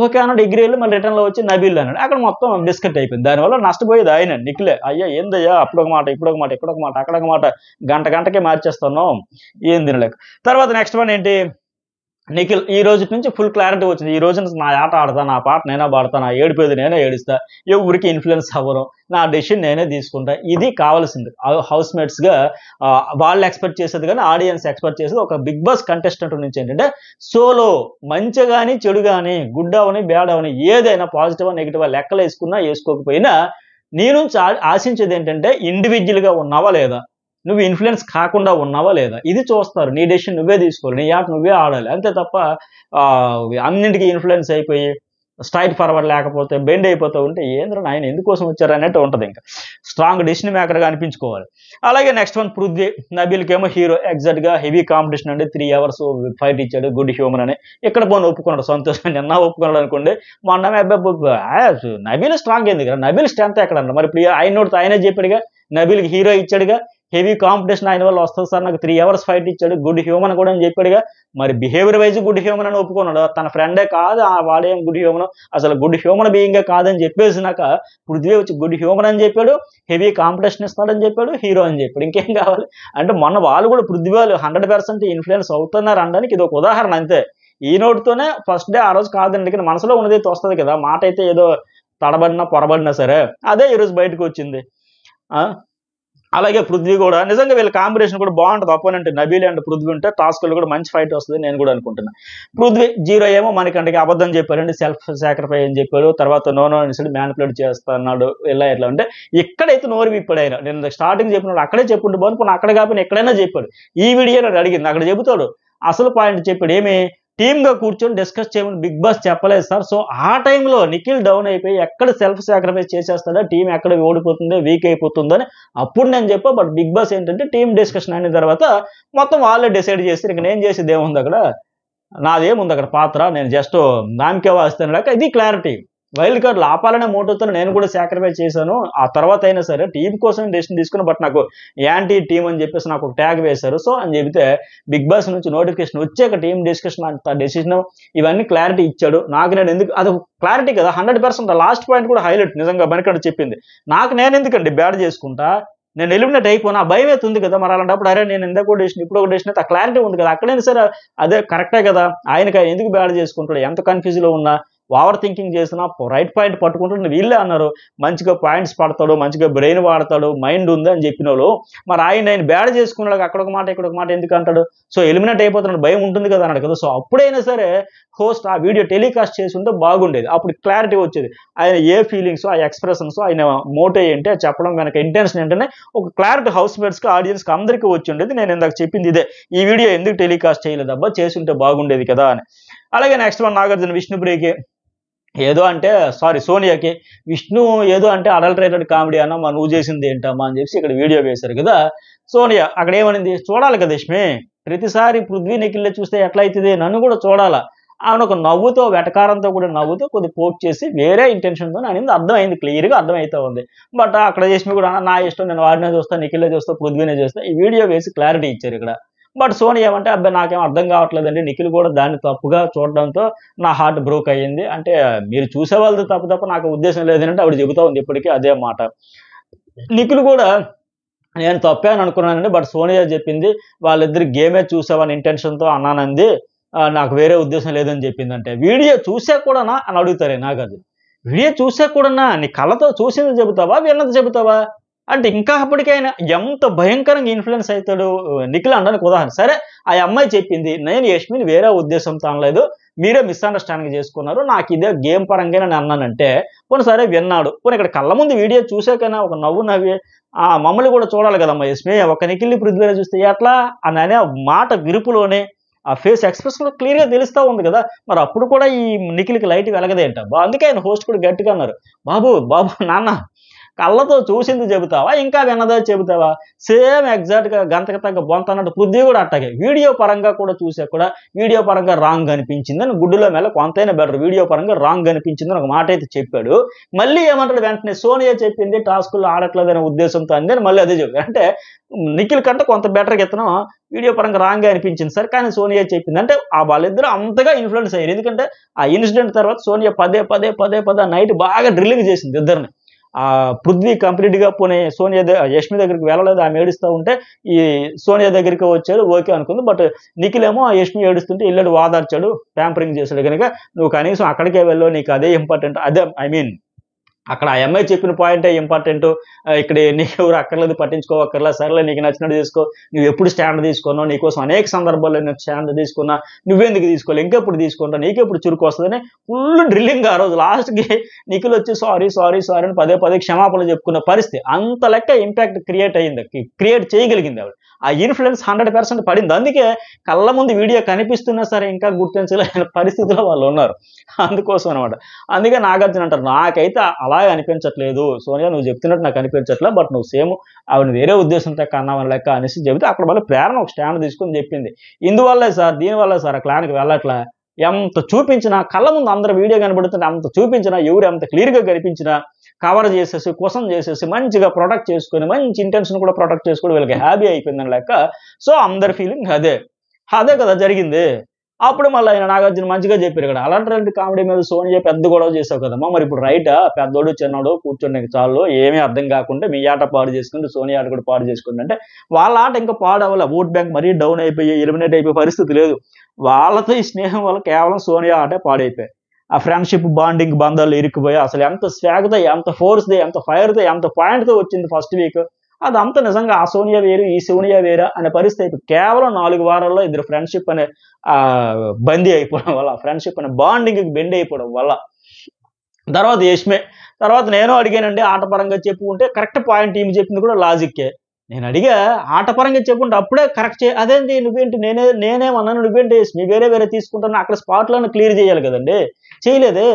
ఓకే అన్నాడు వెళ్ళి మళ్ళీ రిటర్న్లో వచ్చి నబీల్ అన్నాడు అక్కడ మొత్తం డిస్కట్ అయిపోయింది దానివల్ల నష్టపోయేది ఆయన నిక్లే అయ్యా ఏందయ్యా అప్పుడు ఒక మాట ఇప్పుడు ఒక మాట ఇక్కడ ఒక మాట అక్కడ ఒక మాట గంట గంటకే మార్చేస్తాను ఏం తినలేక తర్వాత నెక్స్ట్ వన్ ఏంటి నిఖిల్ ఈ రోజు నుంచి ఫుల్ క్లారిటీ వచ్చింది ఈ రోజు నా ఆట ఆడతా నా పాట నేనే పాడతా నా ఏడిపోయేది నేనే ఏడుస్తా ఎవరికి ఇన్ఫ్లుయెన్స్ అవ్వరు నా డెసిషన్ నేనే తీసుకుంటా ఇది కావాల్సింది హౌస్ మేట్స్గా వాళ్ళు ఎక్స్పెక్ట్ చేసేది కానీ ఆడియన్స్ ఎక్స్పెక్ట్ చేసేది ఒక బిగ్ బాస్ కంటెస్టెంట్ నుంచి ఏంటంటే సోలో మంచి కానీ చెడు కానీ గుడ్ అవని బ్యాడ్ అవని ఏదైనా పాజిటివ్ నెగిటివ్ లెక్కలు వేసుకున్నా వేసుకోకపోయినా నేను ఆశించేది ఏంటంటే ఇండివిజువల్గా ఉన్నావా లేదా నువ్వు ఇన్ఫ్లుయెన్స్ కాకుండా ఉన్నావా లేదా ఇది చూస్తారు నీ డెసిషన్ నువ్వే తీసుకోవాలి నీ ఆట నువ్వే ఆడాలి అంతే తప్ప అన్నింటికి ఇన్ఫ్లుయెన్స్ అయిపోయి స్ట్రైట్ ఫార్వర్డ్ లేకపోతే బెండ్ అయిపోతూ ఉంటే ఏంద్ర ఆయన ఎందుకోసం వచ్చారు అన్నట్టు ఉంటుంది ఇంకా స్ట్రాంగ్ డెసిషన్ మేకర్గా అనిపించుకోవాలి అలాగే నెక్స్ట్ వన్ పృథ్వీ నబీల్కేమో హీరో ఎగ్జాక్ట్గా హెవీ కాంపిటీషన్ అండి త్రీ అవర్స్ ఫైట్ ఇచ్చాడు గుడ్ హ్యూమన్ అని ఇక్కడ పోను ఒప్పుకున్నాడు సంతోషం నిన్న ఒప్పుకున్నాడు అనుకోండి మా అన్న నబీల్ స్ట్రాంగ్ ఎందుకు నబీల్ స్ట్రెంత్ ఎక్కడ మరి ఇప్పుడు ఆయన నోటితో ఆయనే చెప్పాడుగా నబీల్కి హీరో ఇచ్చాడుగా హెవీ కాంపిటీషన్ ఆయన వల్ల వస్తుంది సార్ నాకు త్రీ అవర్స్ ఫైట్ ఇచ్చాడు గుడ్ హ్యూమన్ కూడా అని చెప్పాడుగా మరి బిహేవియర్ వైజ్ గుడ్ హ్యూమన్ అని ఒప్పుకున్నాడు తన ఫ్రెండే కాదు ఆ వాడేం గుడ్ హ్యూమన్ అసలు గుడ్ హ్యూమన్ బీయింగే కాదని చెప్పేసినాక పృథ్వీ వచ్చి గుడ్ హ్యూమన్ అని చెప్పాడు హెవీ కాంపిటీషన్ ఇస్తాడని చెప్పాడు హీరో అని చెప్పాడు ఇంకేం కావాలి అంటే మొన్న వాళ్ళు కూడా పృథ్వీ వాళ్ళు హండ్రెడ్ పర్సెంట్ ఇన్ఫ్లుయెన్స్ అవుతున్నారు అనడానికి ఇది ఒక ఉదాహరణ అంతే ఈ నోటితోనే ఫస్ట్ డే ఆ రోజు కాదండి కానీ మనసులో ఉన్నది వస్తుంది కదా మాట అయితే ఏదో తడబడినా పొరబడినా సరే అదే ఈరోజు బయటకు వచ్చింది అలాగే పృథ్వీ కూడా నిజంగా వీళ్ళ కాంబినేషన్ కూడా బాగుంటుంది అపోనెంట్ నబీల్ అండ్ పృథ్వీ ఉంటే టాస్క్లో కూడా మంచి ఫైట్ వస్తుంది నేను కూడా అనుకుంటున్నాను పృథ్వీ జీరో ఏమో మనకంటే అబద్ధం చెప్పారండి సెల్ఫ్ సాక్రిఫై అని చెప్పారు తర్వాత నో నో మ్యానిపులేట్ చేస్తున్నాడు ఇలా ఎట్లా అంటే ఎక్కడైతే నోరు విప్పుడైనా నేను స్టార్టింగ్ చెప్పినాడు అక్కడే చెప్పుండు బాగుంది అక్కడ కాకపోయినా ఎక్కడైనా చెప్పాడు ఈ వీడియో అడిగింది అక్కడ చెబుతాడు అసలు పాయింట్ చెప్పాడు ఏమి టీమ్గా కూర్చొని డిస్కస్ చేయమని బిగ్ బాస్ చెప్పలేదు సార్ సో ఆ టైంలో నిఖిల్ డౌన్ అయిపోయి ఎక్కడ సెల్ఫ్ సాక్రిఫైస్ చేసేస్తాడో టీం ఎక్కడ ఓడిపోతుందో వీక్ అయిపోతుందో అని అప్పుడు నేను చెప్పా బట్ బిగ్ బాస్ ఏంటంటే టీం డిస్కషన్ అయిన తర్వాత మొత్తం వాళ్ళే డిసైడ్ చేస్తే ఇక నేను చేసేది ఏముంది అక్కడ నాదేముంది అక్కడ పాత్ర నేను జస్ట్ వాస్తాను లేక ఇది క్లారిటీ వైల్డ్ కార్డ్ లాపాలనే మోటోతో నేను కూడా సాక్రిఫైస్ చేశాను ఆ తర్వాత అయినా సరే టీం కోసం డెసిషన్ తీసుకుని బట్ నాకు యాంటీ టీం అని చెప్పేసి నాకు ఒక ట్యాగ్ వేశారు సో అని చెబితే బిగ్ బాస్ నుంచి నోటిఫికేషన్ వచ్చాక టీం డిస్కషన్ అంత డెసిషన్ ఇవన్నీ క్లారిటీ ఇచ్చాడు నాకు నేను ఎందుకు అది క్లారిటీ కదా హండ్రెడ్ పర్సెంట్ లాస్ట్ పాయింట్ కూడా హైలైట్ నిజంగా బనికడ చెప్పింది నాకు నేను ఎందుకండి బ్యాడ్ చేసుకుంటా నేను ఎలిమినేట్ అయిపోయినా భయం అవుతుంది కదా మరి అలాంటప్పుడు అరే నేను ఎందుకు డేషన్ ఇప్పుడు ఒక డేషన్ అయితే ఆ క్లారిటీ ఉంది కదా అక్కడైనా సరే అదే కరెక్టే కదా ఆయనకి ఎందుకు బ్యాడ్ చేసుకుంటాడు ఎంత కన్ఫ్యూజ్లో ఉన్నా ఓవర్ థింకింగ్ చేసినా రైట్ పాయింట్ పట్టుకుంటున్న వీళ్ళే అన్నారు మంచిగా పాయింట్స్ పడతాడు మంచిగా బ్రెయిన్ వాడతాడు మైండ్ ఉంది అని చెప్పిన మరి ఆయన ఆయన బ్యాడ్ చేసుకున్నాడు అక్కడ ఒక మాట ఇక్కడ ఒక మాట ఎందుకు అంటాడు సో ఎలిమినేట్ అయిపోతున్నాడు భయం ఉంటుంది కదా అన్నాడు కదా సో అప్పుడైనా సరే హోస్ట్ ఆ వీడియో టెలికాస్ట్ చేసి ఉంటే బాగుండేది అప్పుడు క్లారిటీ వచ్చేది ఆయన ఏ ఫీలింగ్స్ ఆ ఎక్స్ప్రెషన్స్ ఆయన మోటో ఏంటి చెప్పడం వెనక ఇంటెన్షన్ ఏంటనే ఒక క్లారిటీ హౌస్ మేట్స్కి ఆడియన్స్కి అందరికీ వచ్చి ఉండేది నేను ఇందాక చెప్పింది ఇదే ఈ వీడియో ఎందుకు టెలికాస్ట్ చేయలేదబ్బా చేసి ఉంటే బాగుండేది కదా అని అలాగే నెక్స్ట్ వన్ నాగార్జున బ్రేకే ఏదో అంటే సారీ సోనియాకి విష్ణు ఏదో అంటే అడల్టరేటెడ్ కామెడీ అన్న మా నువ్వు చేసింది ఏంటమ్మా అని చెప్పి ఇక్కడ వీడియో వేశారు కదా సోనియా అక్కడ ఏమనింది చూడాలి కదా ఇష్మి ప్రతిసారి పృథ్వీ నిఖిల్లే చూస్తే ఎట్లయితుంది నన్ను కూడా చూడాలా ఆయన ఒక నవ్వుతో వెటకారంతో కూడా నవ్వుతో కొద్ది పోక్ చేసి వేరే ఇంటెన్షన్తో అనేది అర్థమైంది క్లియర్గా అర్థమవుతా ఉంది బట్ అక్కడ చేసిన కూడా నా ఇష్టం నేను వాడినే చూస్తాను నిఖిల్లే చూస్తా పృథ్వీనే చూస్తా ఈ వీడియో వేసి క్లారిటీ ఇచ్చారు ఇక్కడ బట్ సోని ఏమంటే అబ్బాయి నాకేం అర్థం కావట్లేదండి నిఖిల్ కూడా దాన్ని తప్పుగా చూడడంతో నా హార్ట్ బ్రోక్ అయ్యింది అంటే మీరు చూసేవాళ్ళది తప్పు తప్ప నాకు ఉద్దేశం లేదని అంటే ఆవిడ చెబుతా ఉంది ఇప్పటికీ అదే మాట నిఖిల్ కూడా నేను తప్పే అని అనుకున్నానండి బట్ సోనియా చెప్పింది వాళ్ళిద్దరు గేమే చూసావని ఇంటెన్షన్తో అన్నానంది నాకు వేరే ఉద్దేశం లేదని చెప్పిందంటే వీడియో చూసా కూడానా అని అడుగుతారే నాకు అది వీడియో చూసా కూడా నీ కళ్ళతో చూసింది చెబుతావా విన్నది చెబుతావా అంటే ఇంకా అప్పటికైనా ఎంత భయంకరంగా ఇన్ఫ్లుయెన్స్ అవుతాడు నిఖిల్ అనడానికి ఉదాహరణ సరే ఆ అమ్మాయి చెప్పింది నేను యష్మిని వేరే ఉద్దేశంతో అనలేదు మీరే మిస్అండర్స్టాండింగ్ చేసుకున్నారు నాకు ఇదే గేమ్ పరంగా నేను అన్నానంటే పోనీ సరే విన్నాడు పోనీ ఇక్కడ కళ్ళ ముందు వీడియో చూసాకైనా ఒక నవ్వు నవ్వి ఆ మమ్మల్ని కూడా చూడాలి కదమ్మా యష్మి ఒక నిఖిల్ని పృథ్వీ చూస్తే ఎట్లా అని అనే మాట విరుపులోనే ఆ ఫేస్ ఎక్స్ప్రెషన్లో క్లియర్గా తెలుస్తూ ఉంది కదా మరి అప్పుడు కూడా ఈ నిఖిల్కి లైట్ వెలగదేంట అందుకే ఆయన హోస్ట్ కూడా గట్టిగా అన్నారు బాబు బాబు నాన్న కళ్ళతో చూసింది చెబుతావా ఇంకా విన్నదో చెబుతావా సేమ్ ఎగ్జాక్ట్గా గంతకు తగ్గ బొంత అన్నట్టు బుద్ధి కూడా అట్టగే వీడియో పరంగా కూడా చూసే కూడా వీడియో పరంగా రాంగ్ అనిపించిందని గుడ్డులో మేళ కొంతైనా బెటర్ వీడియో పరంగా రాంగ్ అనిపించిందని ఒక మాట అయితే చెప్పాడు మళ్ళీ ఏమంటాడు వెంటనే సోనియా చెప్పింది టాస్కుల్లో ఆడట్లేదనే ఉద్దేశంతో అందని మళ్ళీ అదే చెప్పాడు అంటే నిఖిల్ కంటే కొంత బెటర్ ఇతను వీడియో పరంగా రాంగ్ అనిపించింది సార్ కానీ సోనియా చెప్పింది అంటే ఆ వాళ్ళిద్దరూ అంతగా ఇన్ఫ్లుయెన్స్ అయ్యారు ఎందుకంటే ఆ ఇన్సిడెంట్ తర్వాత సోనియా పదే పదే పదే పదే నైట్ బాగా డ్రిల్లింగ్ చేసింది ఇద్దరిని ఆ పృథ్వీ కంప్లీట్గా పోనీ సోనియా యష్మి దగ్గరికి వెళ్ళలేదు ఆమె ఏడుస్తూ ఉంటే ఈ సోనియా దగ్గరికి వచ్చాడు ఓకే అనుకుంది బట్ నిఖిలేమో ఆ యష్మి ఏడుస్తుంటే ఇల్లడు వాదార్చాడు ట్యాంపరింగ్ చేశాడు కనుక నువ్వు కనీసం అక్కడికే వెళ్ళావు నీకు అదే ఇంపార్టెంట్ అదే ఐ మీన్ అక్కడ ఆ అమ్మాయి చెప్పిన పాయింటే ఇంపార్టెంట్ ఇక్కడ ఎవరు అక్కర్లేదు అక్కర్లా సరేలే నీకు నచ్చినట్టు తీసుకో నువ్వు ఎప్పుడు స్టాండ్ తీసుకున్నావు నీకోసం అనేక సందర్భాల్లో నేను స్టాండ్ తీసుకున్నా నువ్వెందుకు తీసుకోవాలి ఇంకెప్పుడు తీసుకుంటావు నీకెప్పుడు చురుకు వస్తుందని ఫుల్ డ్రిల్లింగ్ ఆ రోజు లాస్ట్కి నిఖిల్ వచ్చి సారీ సారీ సారీ అని పదే పదే క్షమాపణలు చెప్పుకున్న పరిస్థితి అంత లెక్క ఇంపాక్ట్ క్రియేట్ అయ్యింది క్రియేట్ చేయగలిగింది ఆవిడ ఆ ఇన్ఫ్లుయెన్స్ హండ్రెడ్ పర్సెంట్ పడింది అందుకే కళ్ళ ముందు వీడియో కనిపిస్తున్నా సరే ఇంకా గుర్తించలేని పరిస్థితిలో వాళ్ళు ఉన్నారు అందుకోసం అనమాట అందుకే నాగార్జున అంటారు నాకైతే అలా అనిపించట్లేదు సోనియా నువ్వు చెప్తున్నట్టు నాకు అనిపించట్లేదు బట్ నువ్వు సేమ్ ఆవిడ వేరే ఉద్దేశంతో కన్నామని లెక్క అనేసి చెబితే అక్కడ వాళ్ళు ప్రేరణ ఒక స్టాండ్ తీసుకుని చెప్పింది ఇందువల్లే సార్ దీనివల్ల సార్ ఆ క్లాన్కి వెళ్ళట్లా ఎంత చూపించినా కళ్ళ ముందు అందరు వీడియో కనబడుతుంటే అంత చూపించినా ఎవరు అంత క్లియర్గా కనిపించినా కవర్ చేసేసి కుసం చేసేసి మంచిగా ప్రొటెక్ట్ చేసుకొని మంచి ఇంటెన్షన్ కూడా ప్రొటెక్ట్ చేసుకొని వీళ్ళకి హ్యాపీ అయిపోయిందని లెక్క సో అందరి ఫీలింగ్ అదే అదే కదా జరిగింది అప్పుడు మళ్ళీ ఆయన నాగార్జున మంచిగా చెప్పారు కదా అలాంటి కామెడీ మీద సోనియా పెద్ద గొడవ చేసావు కదమ్మా మరి ఇప్పుడు రైట్ పెద్దోడు చిన్నోడు కూర్చొని చాలు ఏమీ అర్థం కాకుండా మీ ఆట పాడు చేసుకుంటే సోనియా ఆట కూడా పాడు చేసుకుంటే అంటే వాళ్ళ ఆట ఇంకా పాడవలే ఓట్ బ్యాంక్ మరీ డౌన్ అయిపోయి ఎలిమినేట్ అయిపోయే పరిస్థితి లేదు వాళ్ళతో ఈ స్నేహం వల్ల కేవలం సోనియా ఆటే పాడైపోయాయి ఆ ఫ్రెండ్షిప్ బాండింగ్ బంధాలు ఇరికిపోయి అసలు ఎంత స్వాగత ఎంత ఫోర్స్ దే ఎంత ఫైర్ దే ఎంత పాయింట్తో వచ్చింది ఫస్ట్ వీక్ అదంతా నిజంగా ఆ సోనియా వేరు ఈ సోనియా వేరా అనే పరిస్థితి కేవలం నాలుగు వారాల్లో ఇద్దరు ఫ్రెండ్షిప్ అనే బందీ అయిపోవడం వల్ల ఫ్రెండ్షిప్ అనే బాండింగ్ బెండ్ అయిపోవడం వల్ల తర్వాత యష్మే తర్వాత నేను అడిగానండి ఆటపరంగా చెప్పుకుంటే కరెక్ట్ పాయింట్ ఏమి చెప్పింది కూడా లాజిక్కే నేను అడిగా ఆటపరంగా చెప్పుకుంటే అప్పుడే కరెక్ట్ చే అదేంటి నువ్వేంటి నేనే నేనేమన్నాను నువ్వేంటి మీ వేరే వేరే తీసుకుంటాను అక్కడ స్పాట్లను క్లియర్ చేయాలి కదండి చేయలేదే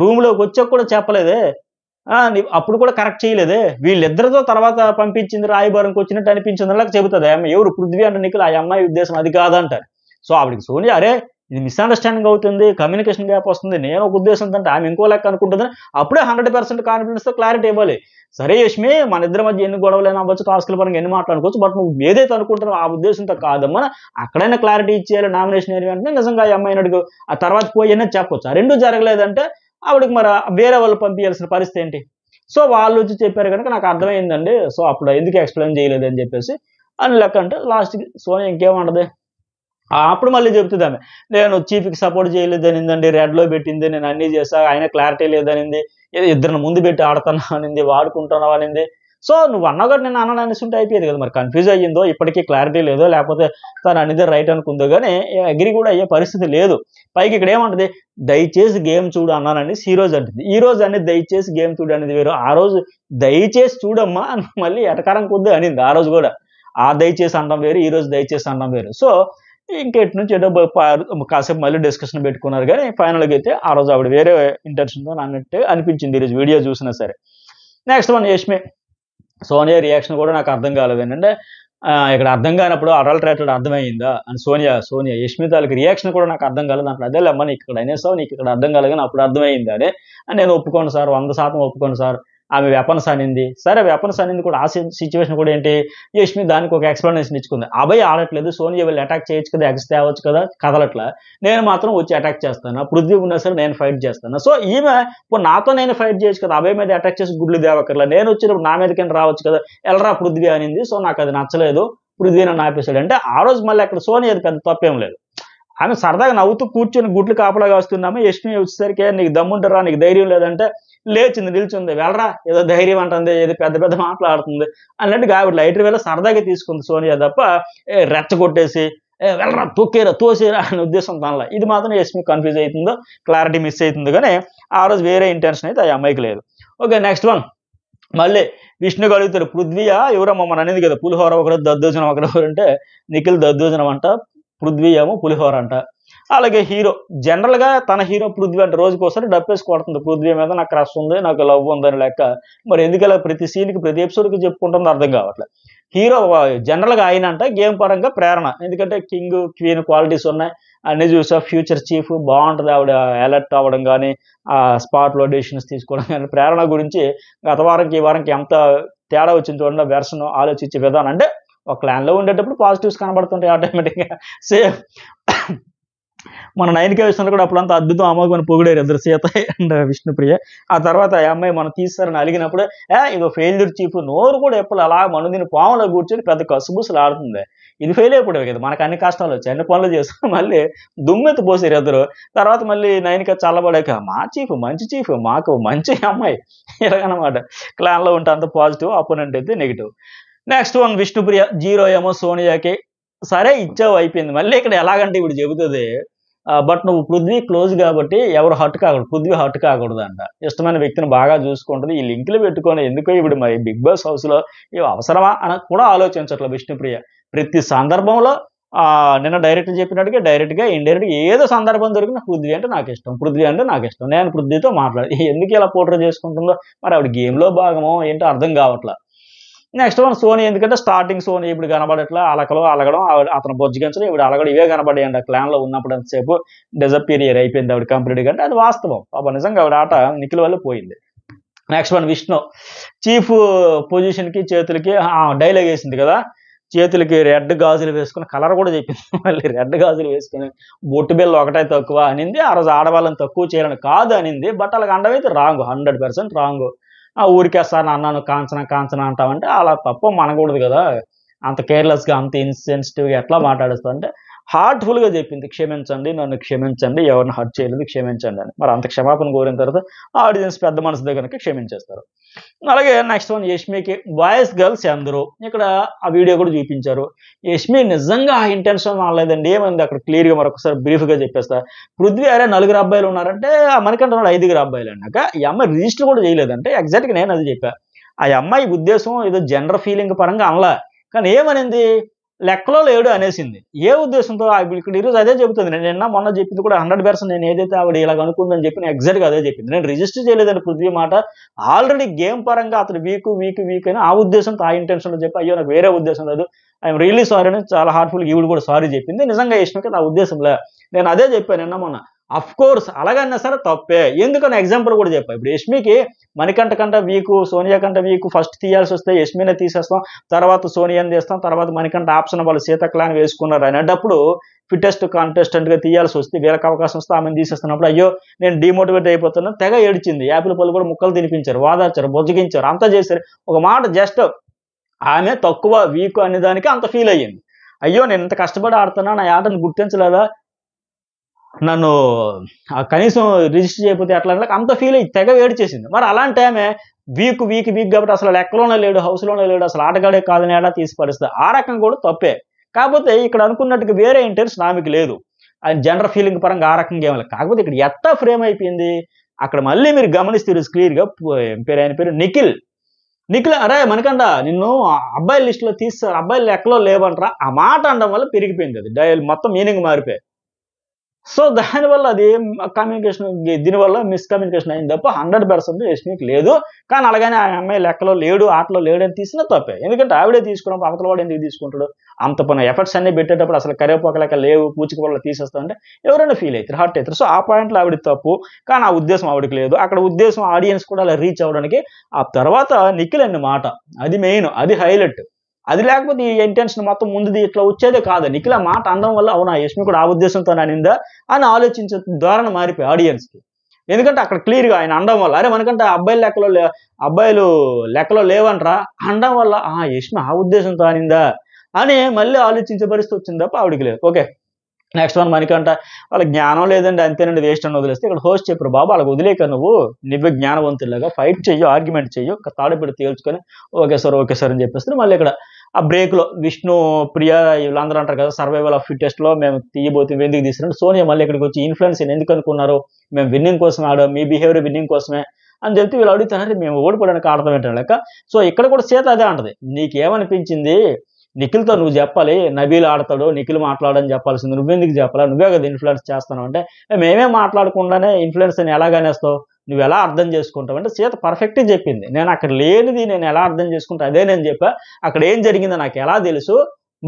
రూమ్లోకి వచ్చాక కూడా చెప్పలేదే అప్పుడు కూడా కరెక్ట్ చేయలేదే వీళ్ళిద్దరితో తర్వాత పంపించింది రాయబారంకి వచ్చినట్టు అనిపించింది అలా చెబుతుంది ఆమె ఎవరు పృథ్వీ అంటే నిఖిల్ ఆ అమ్మాయి ఉద్దేశం అది కాదంటారు సో ఆవిడకి సోనియా అరే ఇది మిస్అండర్స్టాండింగ్ అవుతుంది కమ్యూనికేషన్ గ్యాప్ వస్తుంది నేను ఒక ఉద్దేశం అంటే ఆమె ఇంకో లెక్క అనుకుంటుందని అప్పుడే హండ్రెడ్ పర్సెంట్ కాన్ఫిడెన్స్తో క్లారిటీ ఇవ్వాలి సరే యష్మి మన ఇద్దరి మధ్య ఎన్ని అయినా అవ్వచ్చు టాస్కుల పరంగా ఎన్ని మాట్లాడుకోవచ్చు బట్ నువ్వు ఏదైతే అనుకుంటున్నావు ఆ ఉద్దేశంతో కాదమ్మా అక్కడైనా క్లారిటీ ఇచ్చేయాలి నామినేషన్ ఏరి అంటే నిజంగా ఈ అమ్మాయిని అడుగు ఆ తర్వాత పోయి అనేది చెప్పొచ్చు ఆ రెండు జరగలేదంటే ఆవిడకి మరి వేరే వాళ్ళు పంపించాల్సిన పరిస్థితి ఏంటి సో వాళ్ళు వచ్చి చెప్పారు కనుక నాకు అర్థమైందండి సో అప్పుడు ఎందుకు ఎక్స్ప్లెయిన్ చేయలేదు అని చెప్పేసి అని లెక్క అంటే లాస్ట్కి సోనియా ఇంకేమంటది అప్పుడు మళ్ళీ చెప్తుంది ఆమె నేను చీఫ్కి సపోర్ట్ చేయలేదనిందండి రెడ్లో పెట్టింది నేను అన్నీ చేసా ఆయన క్లారిటీ లేదనింది ఇద్దరిని ముందు పెట్టి ఆడుతున్నా అనింది వాడుకుంటున్నావు అనింది సో నువ్వు అన్నగా నేను అన్నాను ఉంటే అయిపోయేది కదా మరి కన్ఫ్యూజ్ అయ్యిందో ఇప్పటికీ క్లారిటీ లేదో లేకపోతే తను అనేది రైట్ అనుకుందో కానీ అగ్రి కూడా అయ్యే పరిస్థితి లేదు పైకి ఇక్కడ ఏమంటుంది దయచేసి గేమ్ చూడు అన్నానని ఈ రోజు అంటుంది ఈ రోజు అనేది దయచేసి గేమ్ చూడు అనేది వేరు ఆ రోజు దయచేసి చూడమ్మా మళ్ళీ ఎటకారం కొద్ది అనింది ఆ రోజు కూడా ఆ దయచేసి అనడం వేరు ఈ రోజు దయచేసి అనడం వేరు సో ఇంకెట్ నుంచి ఏదో కాసేపు మళ్ళీ డిస్కషన్ పెట్టుకున్నారు కానీ ఫైనల్గా అయితే ఆ రోజు ఆవిడ వేరే ఇంటెన్షన్తో అన్నట్టు అనిపించింది ఈరోజు వీడియో చూసినా సరే next one Yashmi Sonia reaction కూడా నాకు అర్థం కాలేదు ఏంటంటే ఇక్కడ అర్థం కానప్పుడు అడల్టరేటెడ్ అర్థమైందా అని సోనియా సోనియా యష్మి తాలూకు రియాక్షన్ కూడా నాకు అర్థం కాలేదు అంటే అదే లేమ్మా నీకు ఇక్కడ అనేసావు నీకు ఇక్కడ అర్థం కాలేదు అప్పుడు అర్థమైంది అని నేను ఒప్పుకోను సార్ వంద శాతం ఒప్పుకోను సార్ ఆమె వెపన్స్ అనింది సరే వెపన్స్ అనింది కూడా ఆ సిచ్యువేషన్ కూడా ఏంటి యష్మి దానికి ఒక ఎక్స్ప్లెనేషన్ ఇచ్చుకుంది అభయ్ ఆడట్లేదు సోనియా వెళ్ళి అటాక్ చేయొచ్చు కదా ఎగ్స్ తేవచ్చు కదా కదలట్ల నేను మాత్రం వచ్చి అటాక్ చేస్తాను పృథ్వీ ఉన్నా సరే నేను ఫైట్ చేస్తాను సో ఈమె ఇప్పుడు నాతో నేను ఫైట్ చేయొచ్చు కదా అభయ్ మీద అటాక్ చేసి గుడ్లు దేవకర్లా నేను వచ్చినప్పుడు నా కింద రావచ్చు కదా ఎలరా పృథ్వీ అనింది సో నాకు అది నచ్చలేదు పృథ్వీ నన్ను ఆపేశాడు అంటే ఆ రోజు మళ్ళీ అక్కడ సోనియాది పెద్ద తప్పేం లేదు ఆమె సరదాగా నవ్వుతూ కూర్చొని గుడ్లు కాపలా కాస్తున్నామే యష్మి వచ్చేసరికి నీకు దమ్ముంటారా నీకు ధైర్యం లేదంటే లేచింది నిల్చుంది వెళ్ళరా ఏదో ధైర్యం అంటుంది ఏదో పెద్ద పెద్ద మాట్లాడుతుంది అన్నట్టుగా కాబట్టి లైటర్ వేళ సరదాగా తీసుకుంది సోనియా తప్ప రెచ్చగొట్టేసి వెళ్ళరా తొక్కేరా తోసేరా అనే ఉద్దేశం దానిలో ఇది మాత్రం యష్మి కన్ఫ్యూజ్ అవుతుందో క్లారిటీ మిస్ అవుతుంది కానీ ఆ రోజు వేరే ఇంటెన్షన్ అయితే ఆ అమ్మాయికి లేదు ఓకే నెక్స్ట్ వన్ మళ్ళీ విష్ణు కలుగుతారు పృథ్వీయా ఎవరమ్మ మన అనేది కదా పులిహోర ఒకరు దద్దోజనం ఒకరు అంటే నిఖిల్ దద్దోజనం అంట పృథ్వీ ఏమో పులిహోర అంట అలాగే హీరో జనరల్గా తన హీరో పృథ్వీ అంటే రోజుకోసారి డబ్బేసి కొడుతుంది పృథ్వీ మీద నాకు క్రష్ ఉంది నాకు లవ్ ఉందని లెక్క మరి ఎందుకు ఇలా ప్రతి సీన్కి ప్రతి ఎపిసోడ్కి చెప్పుకుంటుంది అర్థం కావట్లేదు హీరో జనరల్గా ఆయన అంటే గేమ్ పరంగా ప్రేరణ ఎందుకంటే కింగ్ క్వీన్ క్వాలిటీస్ ఉన్నాయి అన్నీ చూసా ఫ్యూచర్ చీఫ్ బాగుంటుంది ఆవిడ అలర్ట్ అవ్వడం కానీ ఆ స్పాట్లో డెసిషన్స్ తీసుకోవడం కానీ ప్రేరణ గురించి గత వారంకి ఈ వారంకి ఎంత తేడా వచ్చింది చూడండి వెర్షన్ ఆలోచించే విధానం అంటే ఒక క్లాన్లో ఉండేటప్పుడు పాజిటివ్స్ కనబడుతుంటాయి ఆటోమేటిక్గా సేమ్ మన నైన్కే విషయంలో కూడా అప్పుడంతా అద్భుతం అమ్మకు పొగిడారు ఇద్దరు సీత అండ్ విష్ణుప్రియ ఆ తర్వాత ఆ అమ్మాయి మనం తీస్తారని అలిగినప్పుడు ఏ ఇదో ఫెయిల్యూర్ చీఫ్ నోరు కూడా ఎప్పుడు అలా మనుదిని పాములో కూర్చొని పెద్ద కసుబుసులు ఆడుతుంది ఇది ఫెయిల్ అయిపోయి కదా మనకు అన్ని కష్టాలు వచ్చాయి అన్ని పనులు చేస్తాం మళ్ళీ దుమ్మెత్తు పోసారు ఇద్దరు తర్వాత మళ్ళీ నైన్క చల్లబడాక మా చీఫ్ మంచి చీఫ్ మాకు మంచి అమ్మాయి ఇలాగనమాట క్లాన్లో ఉంటే అంత పాజిటివ్ అపోనెంట్ అయితే negative next one Vishnupriya zero ఏమో సోనియాకి సరే ఇచ్చావు అయిపోయింది మళ్ళీ ఇక్కడ ఎలాగంటే ఇప్పుడు చెబుతుంది బట్ నువ్వు పృథ్వీ క్లోజ్ కాబట్టి ఎవరు హట్ కాకూడదు పృథ్వీ హట్ కాకూడదు అంట ఇష్టమైన వ్యక్తిని బాగా చూసుకుంటుంది ఈ లింకులు పెట్టుకొని ఎందుకో ఇప్పుడు మరి బిగ్ బాస్ హౌస్లో ఇవి అవసరమా అని కూడా ఆలోచించట్లేదు విష్ణుప్రియ ప్రతి సందర్భంలో నిన్న డైరెక్ట్ చెప్పినట్టుగా డైరెక్ట్గా ఇండైరెక్ట్గా ఏదో సందర్భం దొరికిన పృథ్వీ అంటే నాకు ఇష్టం పృథ్వీ అంటే నాకు ఇష్టం నేను పృథ్వీతో మాట్లాడి ఎందుకు ఇలా పోటర్ చేసుకుంటుందో మరి ఆవిడ గేమ్లో భాగమో ఏంటో అర్థం కావట్లేదు నెక్స్ట్ వన్ సోనీ ఎందుకంటే స్టార్టింగ్ సోనీ ఇప్పుడు కనబడట్లా అలకలు అలగడం అతను బొజ్జిగించడం ఇప్పుడు అలగడం ఇవే కనబడేయండి ఆ క్లాన్లో ఉన్నప్పుడు ఎంతసేపు డిజపీరియర్ అయిపోయింది ఆవిడ కంప్లీట్గా అంటే అది వాస్తవం పాప నిజంగా ఆవిడ ఆట నిఖిల్ వల్ల పోయింది నెక్స్ట్ వన్ విష్ణు చీఫ్ పొజిషన్కి చేతులకి డైలాగ్ వేసింది కదా చేతులకి రెడ్ గాజులు వేసుకుని కలర్ కూడా చెప్పింది మళ్ళీ రెడ్ గాజులు వేసుకుని బొట్టు బిల్లు ఒకటే తక్కువ అనింది ఆ రోజు ఆడవాళ్ళని తక్కువ చేయాలని కాదు అనింది బట్ అలాగ అండవైతే రాంగ్ హండ్రెడ్ పర్సెంట్ రాంగ్ ఆ ఊరికే సార్ అన్నాను కాంచన కాంచన అంటామంటే అలా తప్ప మనకూడదు కదా అంత కేర్లెస్గా అంత ఇన్సెన్సిటివ్గా ఎట్లా మాట్లాడుస్తా అంటే హార్ట్ఫుల్గా చెప్పింది క్షమించండి నన్ను క్షమించండి ఎవరిని హర్ట్ చేయలేదు క్షమించండి అని మరి అంత క్షమాపణ కోరిన తర్వాత ఆడియన్స్ పెద్ద మనసు దగ్గర క్షమించేస్తారు అలాగే నెక్స్ట్ వన్ యష్మికి బాయ్స్ గర్ల్స్ అందరూ ఇక్కడ ఆ వీడియో కూడా చూపించారు యష్మి నిజంగా ఆ ఇంటెన్షన్ అనలేదండి ఏమైంది అక్కడ క్లియర్గా మరొకసారి బ్రీఫ్గా చెప్పేస్తా పృథ్వీ అరే నలుగురు అబ్బాయిలు ఉన్నారంటే మనకంటే ఐదుగురు అబ్బాయిలు అన్నాక ఈ అమ్మాయి రిజిస్టర్ కూడా చేయలేదంటే ఎగ్జాక్ట్గా నేను అది చెప్పా ఆ అమ్మాయి ఉద్దేశం ఏదో జనరల్ ఫీలింగ్ పరంగా అనలా కానీ ఏమనింది లెక్కలో లేడు అనేసింది ఏ ఉద్దేశంతో ఇక్కడ ఈరోజు అదే చెబుతుంది నేను నిన్న మొన్న చెప్పింది కూడా హండ్రెడ్ పర్సెంట్ నేను ఏదైతే ఆవిడ ఇలా అనుకుందని చెప్పి నేను ఎగ్జాక్ట్గా అదే చెప్పింది నేను రిజిస్టర్ చేయలేదని పృథ్వీ మాట ఆల్రెడీ గేమ్ పరంగా అతను వీక్ వీక్ వీక్ అని ఆ ఉద్దేశంతో ఆ ఇంటెన్షన్లో చెప్పి అయ్యో నాకు వేరే ఉద్దేశం లేదు ఐఎమ్ రియల్లీ సారీ అని చాలా హార్ట్ఫుల్ ఈవిడ కూడా సారీ చెప్పింది నిజంగా ఇష్టం కదా ఆ ఉద్దేశంలో నేను అదే చెప్పాను నిన్న మొన్న అఫ్ కోర్స్ అలాగన్నా సరే తప్పే ఎందుకని ఎగ్జాంపుల్ కూడా చెప్పా ఇప్పుడు యష్మికి మణికంట కంట వీకు సోనియా కంట వీకు ఫస్ట్ తీయాల్సి వస్తే యష్మినే తీసేస్తాం తర్వాత సోనియాని తీస్తాం తర్వాత మణికంట ఆప్షన్ వాళ్ళు క్లాన్ వేసుకున్నారు అనేటప్పుడు ఫిట్టెస్ట్ కాంటెస్టెంట్గా తీయాల్సి వస్తే వీళ్ళకి అవకాశం వస్తే ఆమెను తీసేస్తున్నప్పుడు అయ్యో నేను డిమోటివేట్ అయిపోతున్నా తెగ ఏడిచింది యాపిల్ పళ్ళు కూడా ముక్కలు తినిపించారు వాదార్చారు బొజ్జగించారు అంతా చేశారు ఒక మాట జస్ట్ ఆమె తక్కువ వీకు అనే దానికి అంత ఫీల్ అయ్యింది అయ్యో నేను ఇంత కష్టపడి ఆడుతున్నా నా ఆటను గుర్తించలేదా నన్ను కనీసం రిజిస్టర్ చేయకపోతే అట్లా అంత ఫీల్ అయ్యి తెగ వేడి చేసింది మరి అలాంటి ఆమె వీక్ వీక్ వీక్ కాబట్టి అసలు లెక్కలోనే లేడు హౌస్లోనే లేడు అసలు ఆటగాడే కాదని ఎలా తీసి పరిస్తుంది ఆ రకం కూడా తప్పే కాకపోతే ఇక్కడ అనుకున్నట్టుగా వేరే ఇంటర్స్ ఆమెకి లేదు అండ్ జనరల్ ఫీలింగ్ పరంగా ఆ రకంగా ఏమీ కాకపోతే ఇక్కడ ఎత్త ఫ్రేమ్ అయిపోయింది అక్కడ మళ్ళీ మీరు గమనిస్తే క్లియర్గా పేరు ఆయన పేరు నిఖిల్ నిఖిల్ అరే మనకంట నిన్ను అబ్బాయి లిస్టులో తీస్తారు అబ్బాయిలు ఎక్కడో లేవంటారా ఆ మాట అనడం వల్ల పెరిగిపోయింది అది డైల్ మొత్తం మీనింగ్ మారిపోయాయి సో దానివల్ల అది కమ్యూనికేషన్ దీనివల్ల మిస్కమ్యూనికేషన్ అయింది తప్ప హండ్రెడ్ పర్సెంట్ ఎస్టీకి లేదు కానీ అలాగనే ఆ అమ్మాయి లెక్కలో లేడు ఆటలో లేడు అని తీసిన తప్పే ఎందుకంటే ఆవిడే తీసుకున్నాం అవతల వాడు ఎందుకు తీసుకుంటాడు అంత పని ఎఫర్ట్స్ అన్ని పెట్టేటప్పుడు అసలు కరివేపాకు లెక్క లేవు పూచిక పళ్ళు తీసేస్తా ఎవరైనా ఫీల్ అవుతారు హార్ట్ అవుతారు సో ఆ పాయింట్లో ఆవిడ తప్పు కానీ ఆ ఉద్దేశం ఆవిడకి లేదు అక్కడ ఉద్దేశం ఆడియన్స్ కూడా అలా రీచ్ అవ్వడానికి ఆ తర్వాత నిఖిల్ అన్నమాట అది మెయిన్ అది హైలైట్ అది లేకపోతే ఈ ఇంటెన్షన్ మొత్తం ముందుది ఇట్లా వచ్చేదే కాదు నిఖిల మాట అనడం వల్ల అవునా యశ్మి కూడా ఆ ఉద్దేశంతో అనిందా అని ఆలోచించే ధోరణ మారిపోయి ఆడియన్స్కి ఎందుకంటే అక్కడ క్లియర్గా ఆయన అనడం వల్ల అరే మనకంటే అబ్బాయిల లెక్కలో లే అబ్బాయిలు లెక్కలో లేవంట్రా అనడం వల్ల ఆ యశ్మి ఆ ఉద్దేశంతో అనిందా అని మళ్ళీ ఆలోచించే పరిస్థితి వచ్చింది తప్ప ఆవిడికి లేదు ఓకే నెక్స్ట్ వన్ మనకంట వాళ్ళ జ్ఞానం లేదండి అంతేనండి వేస్ట్ అని వదిలేస్తే ఇక్కడ హోస్ట్ చెప్పారు బాబు వాళ్ళకి వదిలేక నువ్వు నువ్వు జ్ఞానవంతులాగా ఫైట్ చెయ్యు ఆర్గ్యుమెంట్ చెయ్యు ఒక తాడపిడి తేల్చుకొని ఓకే సార్ ఓకే సార్ అని చెప్పేస్తే మళ్ళీ ఇక్కడ ఆ బ్రేక్లో విష్ణు ప్రియ వీళ్ళందరూ అంటారు కదా సర్వైవల్ ఆఫ్ ఫిట్టెస్ట్లో మేము తీయబోతుంది ఎందుకు తీసుకున్నాం సోనియా మళ్ళీ ఇక్కడికి వచ్చి ఇన్ఫ్లుయెన్స్ ఎందుకు అనుకున్నారు మేము విన్నింగ్ కోసం ఆడాం మీ బిహేవియర్ విన్నింగ్ కోసమే అని చెప్తే వీళ్ళు అడుగుతున్నారు మేము ఓడిపోవడానికి ఆడతాం ఏంటంటే లెక్క సో ఇక్కడ కూడా సీత అదే అంటది నీకేమనిపించింది నిఖిల్తో నువ్వు చెప్పాలి నబీలు ఆడతాడు నిఖిల్ మాట్లాడని చెప్పాల్సింది నువ్వెందుకు చెప్పాలి నువ్వే కదా ఇన్ఫ్లుయెన్స్ చేస్తున్నావు అంటే మేమే మాట్లాడకుండానే ఇన్ఫ్లుయెన్స్ అని ఎలాగనేస్తావు నువ్వు ఎలా అర్థం చేసుకుంటావు అంటే సీత పర్ఫెక్ట్గా చెప్పింది నేను అక్కడ లేనిది నేను ఎలా అర్థం చేసుకుంటా అదే నేను చెప్పా అక్కడ ఏం జరిగిందో నాకు ఎలా తెలుసు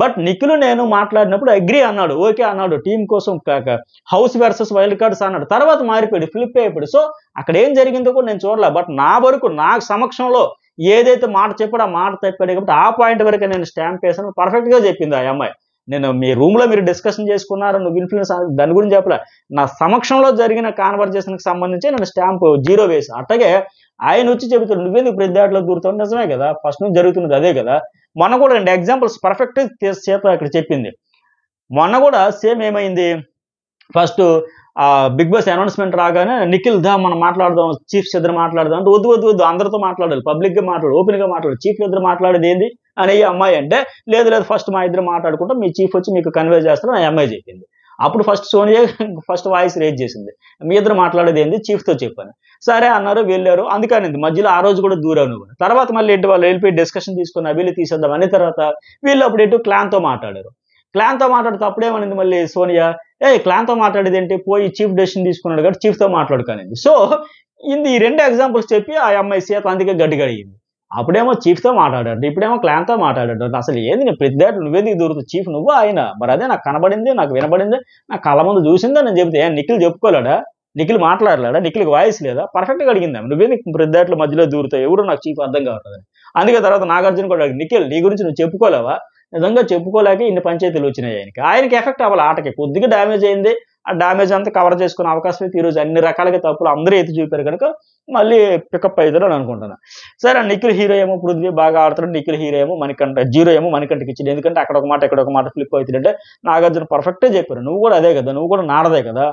బట్ నిఖిల్ నేను మాట్లాడినప్పుడు అగ్రి అన్నాడు ఓకే అన్నాడు టీం కోసం హౌస్ వర్సెస్ వైల్డ్ కార్డ్స్ అన్నాడు తర్వాత మారిపోయాడు ఫ్లిప్ అయిపోయాడు సో అక్కడ ఏం జరిగిందో కూడా నేను చూడలే బట్ నా వరకు నా సమక్షంలో ఏదైతే మాట చెప్పాడు ఆ మాట తప్పాడు కాబట్టి ఆ పాయింట్ వరకు నేను స్టాంప్ వేసాను పర్ఫెక్ట్గా చెప్పింది ఆ అమ్మాయి నేను మీ రూమ్లో మీరు డిస్కషన్ చేసుకున్నారు నువ్వు ఇన్ఫ్లుయెన్స్ దాని గురించి చెప్పలే నా సమక్షంలో జరిగిన కాన్వర్జేషన్కి సంబంధించి నేను స్టాంప్ జీరో వేసి అట్టగే ఆయన వచ్చి చెబుతాడు నువ్వేందుకు ప్రతి దాటిలో దూరుతావు నిజమే కదా ఫస్ట్ నుంచి జరుగుతున్నది అదే కదా మొన్న కూడా రెండు ఎగ్జాంపుల్స్ పర్ఫెక్ట్ చేత ఇక్కడ చెప్పింది మొన్న కూడా సేమ్ ఏమైంది ఫస్ట్ ఆ బిగ్ బాస్ అనౌన్స్మెంట్ రాగానే నిఖిల్ దా మనం మాట్లాడదాం చీఫ్ ఇద్దరు మాట్లాడదాం అంటే వద్దు వద్దు వద్దు అందరితో మాట్లాడాలి పబ్లిక్గా మాట్లాడు ఓపెన్గా మాట్లాడు చీఫ్ ఇద్దరు మాట్లాడేది ఏంది అని ఈ అమ్మాయి అంటే లేదు లేదు ఫస్ట్ మా ఇద్దరు మాట్లాడుకుంటాం మీ చీఫ్ వచ్చి మీకు కన్వే చేస్తారు ఆ అమ్మాయి చెప్పింది అప్పుడు first Sonia first voice raise చేసింది మీ ఇద్దరు మాట్లాడేది ఏంది చీఫ్తో చెప్పాను సరే అన్నారు వెళ్ళారు అందుకని మధ్యలో ఆ రోజు కూడా దూరాను తర్వాత మళ్ళీ ఇంటి వాళ్ళు వెళ్ళిపోయి డిస్కషన్ తీసుకున్న వీళ్ళు తీసేద్దాం అనే తర్వాత వీళ్ళు అప్పుడు ఎటు క్లాన్తో మాట్లాడారు క్లాన్తో మాట్లాడుతూ అప్పుడేమనింది మళ్ళీ సోనియా ఏ క్లాన్తో మాట్లాడేది ఏంటి పోయి చీఫ్ డెసిషన్ తీసుకున్నాడు కాబట్టి చీఫ్తో మాట్లాడుకునేది సో ఇది ఈ రెండు ఎగ్జాంపుల్స్ చెప్పి ఆ అమ్మాయి సీత అందుకే గడ్డిగడిగింది అప్పుడేమో చీఫ్తో మాట్లాడాడు ఇప్పుడేమో క్లాన్తో మాట్లాడాడు అసలు ఏంది నేను ప్రతి దాటి నువ్వేది దూరుతు చీఫ్ నువ్వు ఆయన మరి అదే నాకు కనబడింది నాకు వినబడింది నా కళ్ళ ముందు చూసిందో నేను చెబితే నిఖిల్ చెప్పుకోలేడా నిఖిల్ మాట్లాడలేడా నిఖిల్కి వాయిస్ లేదా పర్ఫెక్ట్గా అడిగిందా నువ్వే నీకు ప్రతి మధ్యలో దూరుతావు ఎవరు నాకు చీఫ్ అర్థం కావట్లేదు అందుకే తర్వాత నాగార్జున కూడా నిఖిల్ నీ గురించి నువ్వు చెప్పుకోలేవా నిజంగా చెప్పుకోలేక ఇన్ని పంచాయతీలు వచ్చినాయి ఆయనకి ఆయనకి ఎఫెక్ట్ అవ్వాలి ఆటకి కొద్దిగా డ్యామేజ్ అయింది ఆ డ్యామేజ్ అంతా కవర్ చేసుకునే అవకాశం అయితే ఈరోజు అన్ని రకాలుగా తప్పులు అందరూ ఎత్తి చూపారు కనుక మళ్ళీ పికప్ అవుతారు అని అనుకుంటున్నాను సరే నిఖిల్ హీరో ఏమో పృథ్వీ బాగా ఆడుతున్నాడు నిఖిల్ హీరో ఏమో మణికంఠ జీరో ఏమో మణికంఠకి ఇచ్చింది ఎందుకంటే అక్కడ ఒక మాట ఇక్కడ ఒక మాట ఫ్లిప్ అవుతుందంటే నాగార్జున పర్ఫెక్టే చెప్పారు నువ్వు కూడా అదే కదా నువ్వు కూడా నాడదే కదా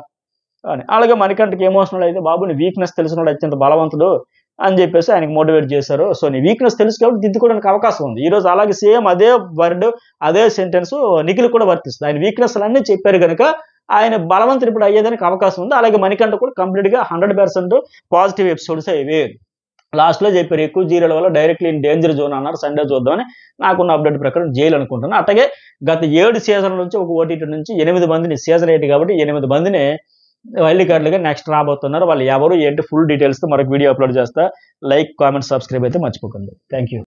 అని అలాగే మణికంఠకి ఎమోషనల్ అయితే బాబుని వీక్నెస్ తెలిసిన అత్యంత బలవంతుడు అని చెప్పేసి ఆయనకి మోటివేట్ చేశారు సో నీ వీక్నెస్ తెలుసు కాబట్టి దిద్దుకోవడానికి అవకాశం ఉంది ఈరోజు అలాగే సేమ్ అదే వర్డ్ అదే సెంటెన్స్ నిఖిల్ కూడా వర్తిస్తుంది ఆయన వీక్నెస్ అన్నీ చెప్పారు కనుక ఆయన బలవంతుడు ఇప్పుడు అయ్యేదానికి అవకాశం ఉంది అలాగే మణికంట కూడా కంప్లీట్గా hundred percent positive episodes last లాస్ట్లో చెప్పారు ఎక్కువ జీరోల వల్ల డైరెక్ట్లీ ఇన్ డేంజర్ జోన్ అన్నారు సండే చూద్దామని నాకున్న అప్డేట్ ప్రకారం జైలు అనుకుంటున్నాను అట్లాగే గత ఏడు సీజన్ల నుంచి ఒక ఓటీటీ నుంచి ఎనిమిది మందిని సీజన్ ఎయిట్ కాబట్టి ఎనిమిది మందిని వైల్డ్ కార్డులుగా నెక్స్ట్ రాబోతున్నారు వాళ్ళు ఎవరు ఏంటి ఫుల్ డీటెయిల్స్తో మరొక వీడియో అప్లోడ్ చేస్తా లైక్ కామెంట్ సబ్స్క్రైబ్ అయితే మర్చిపోకండి థ్యాంక్ యూ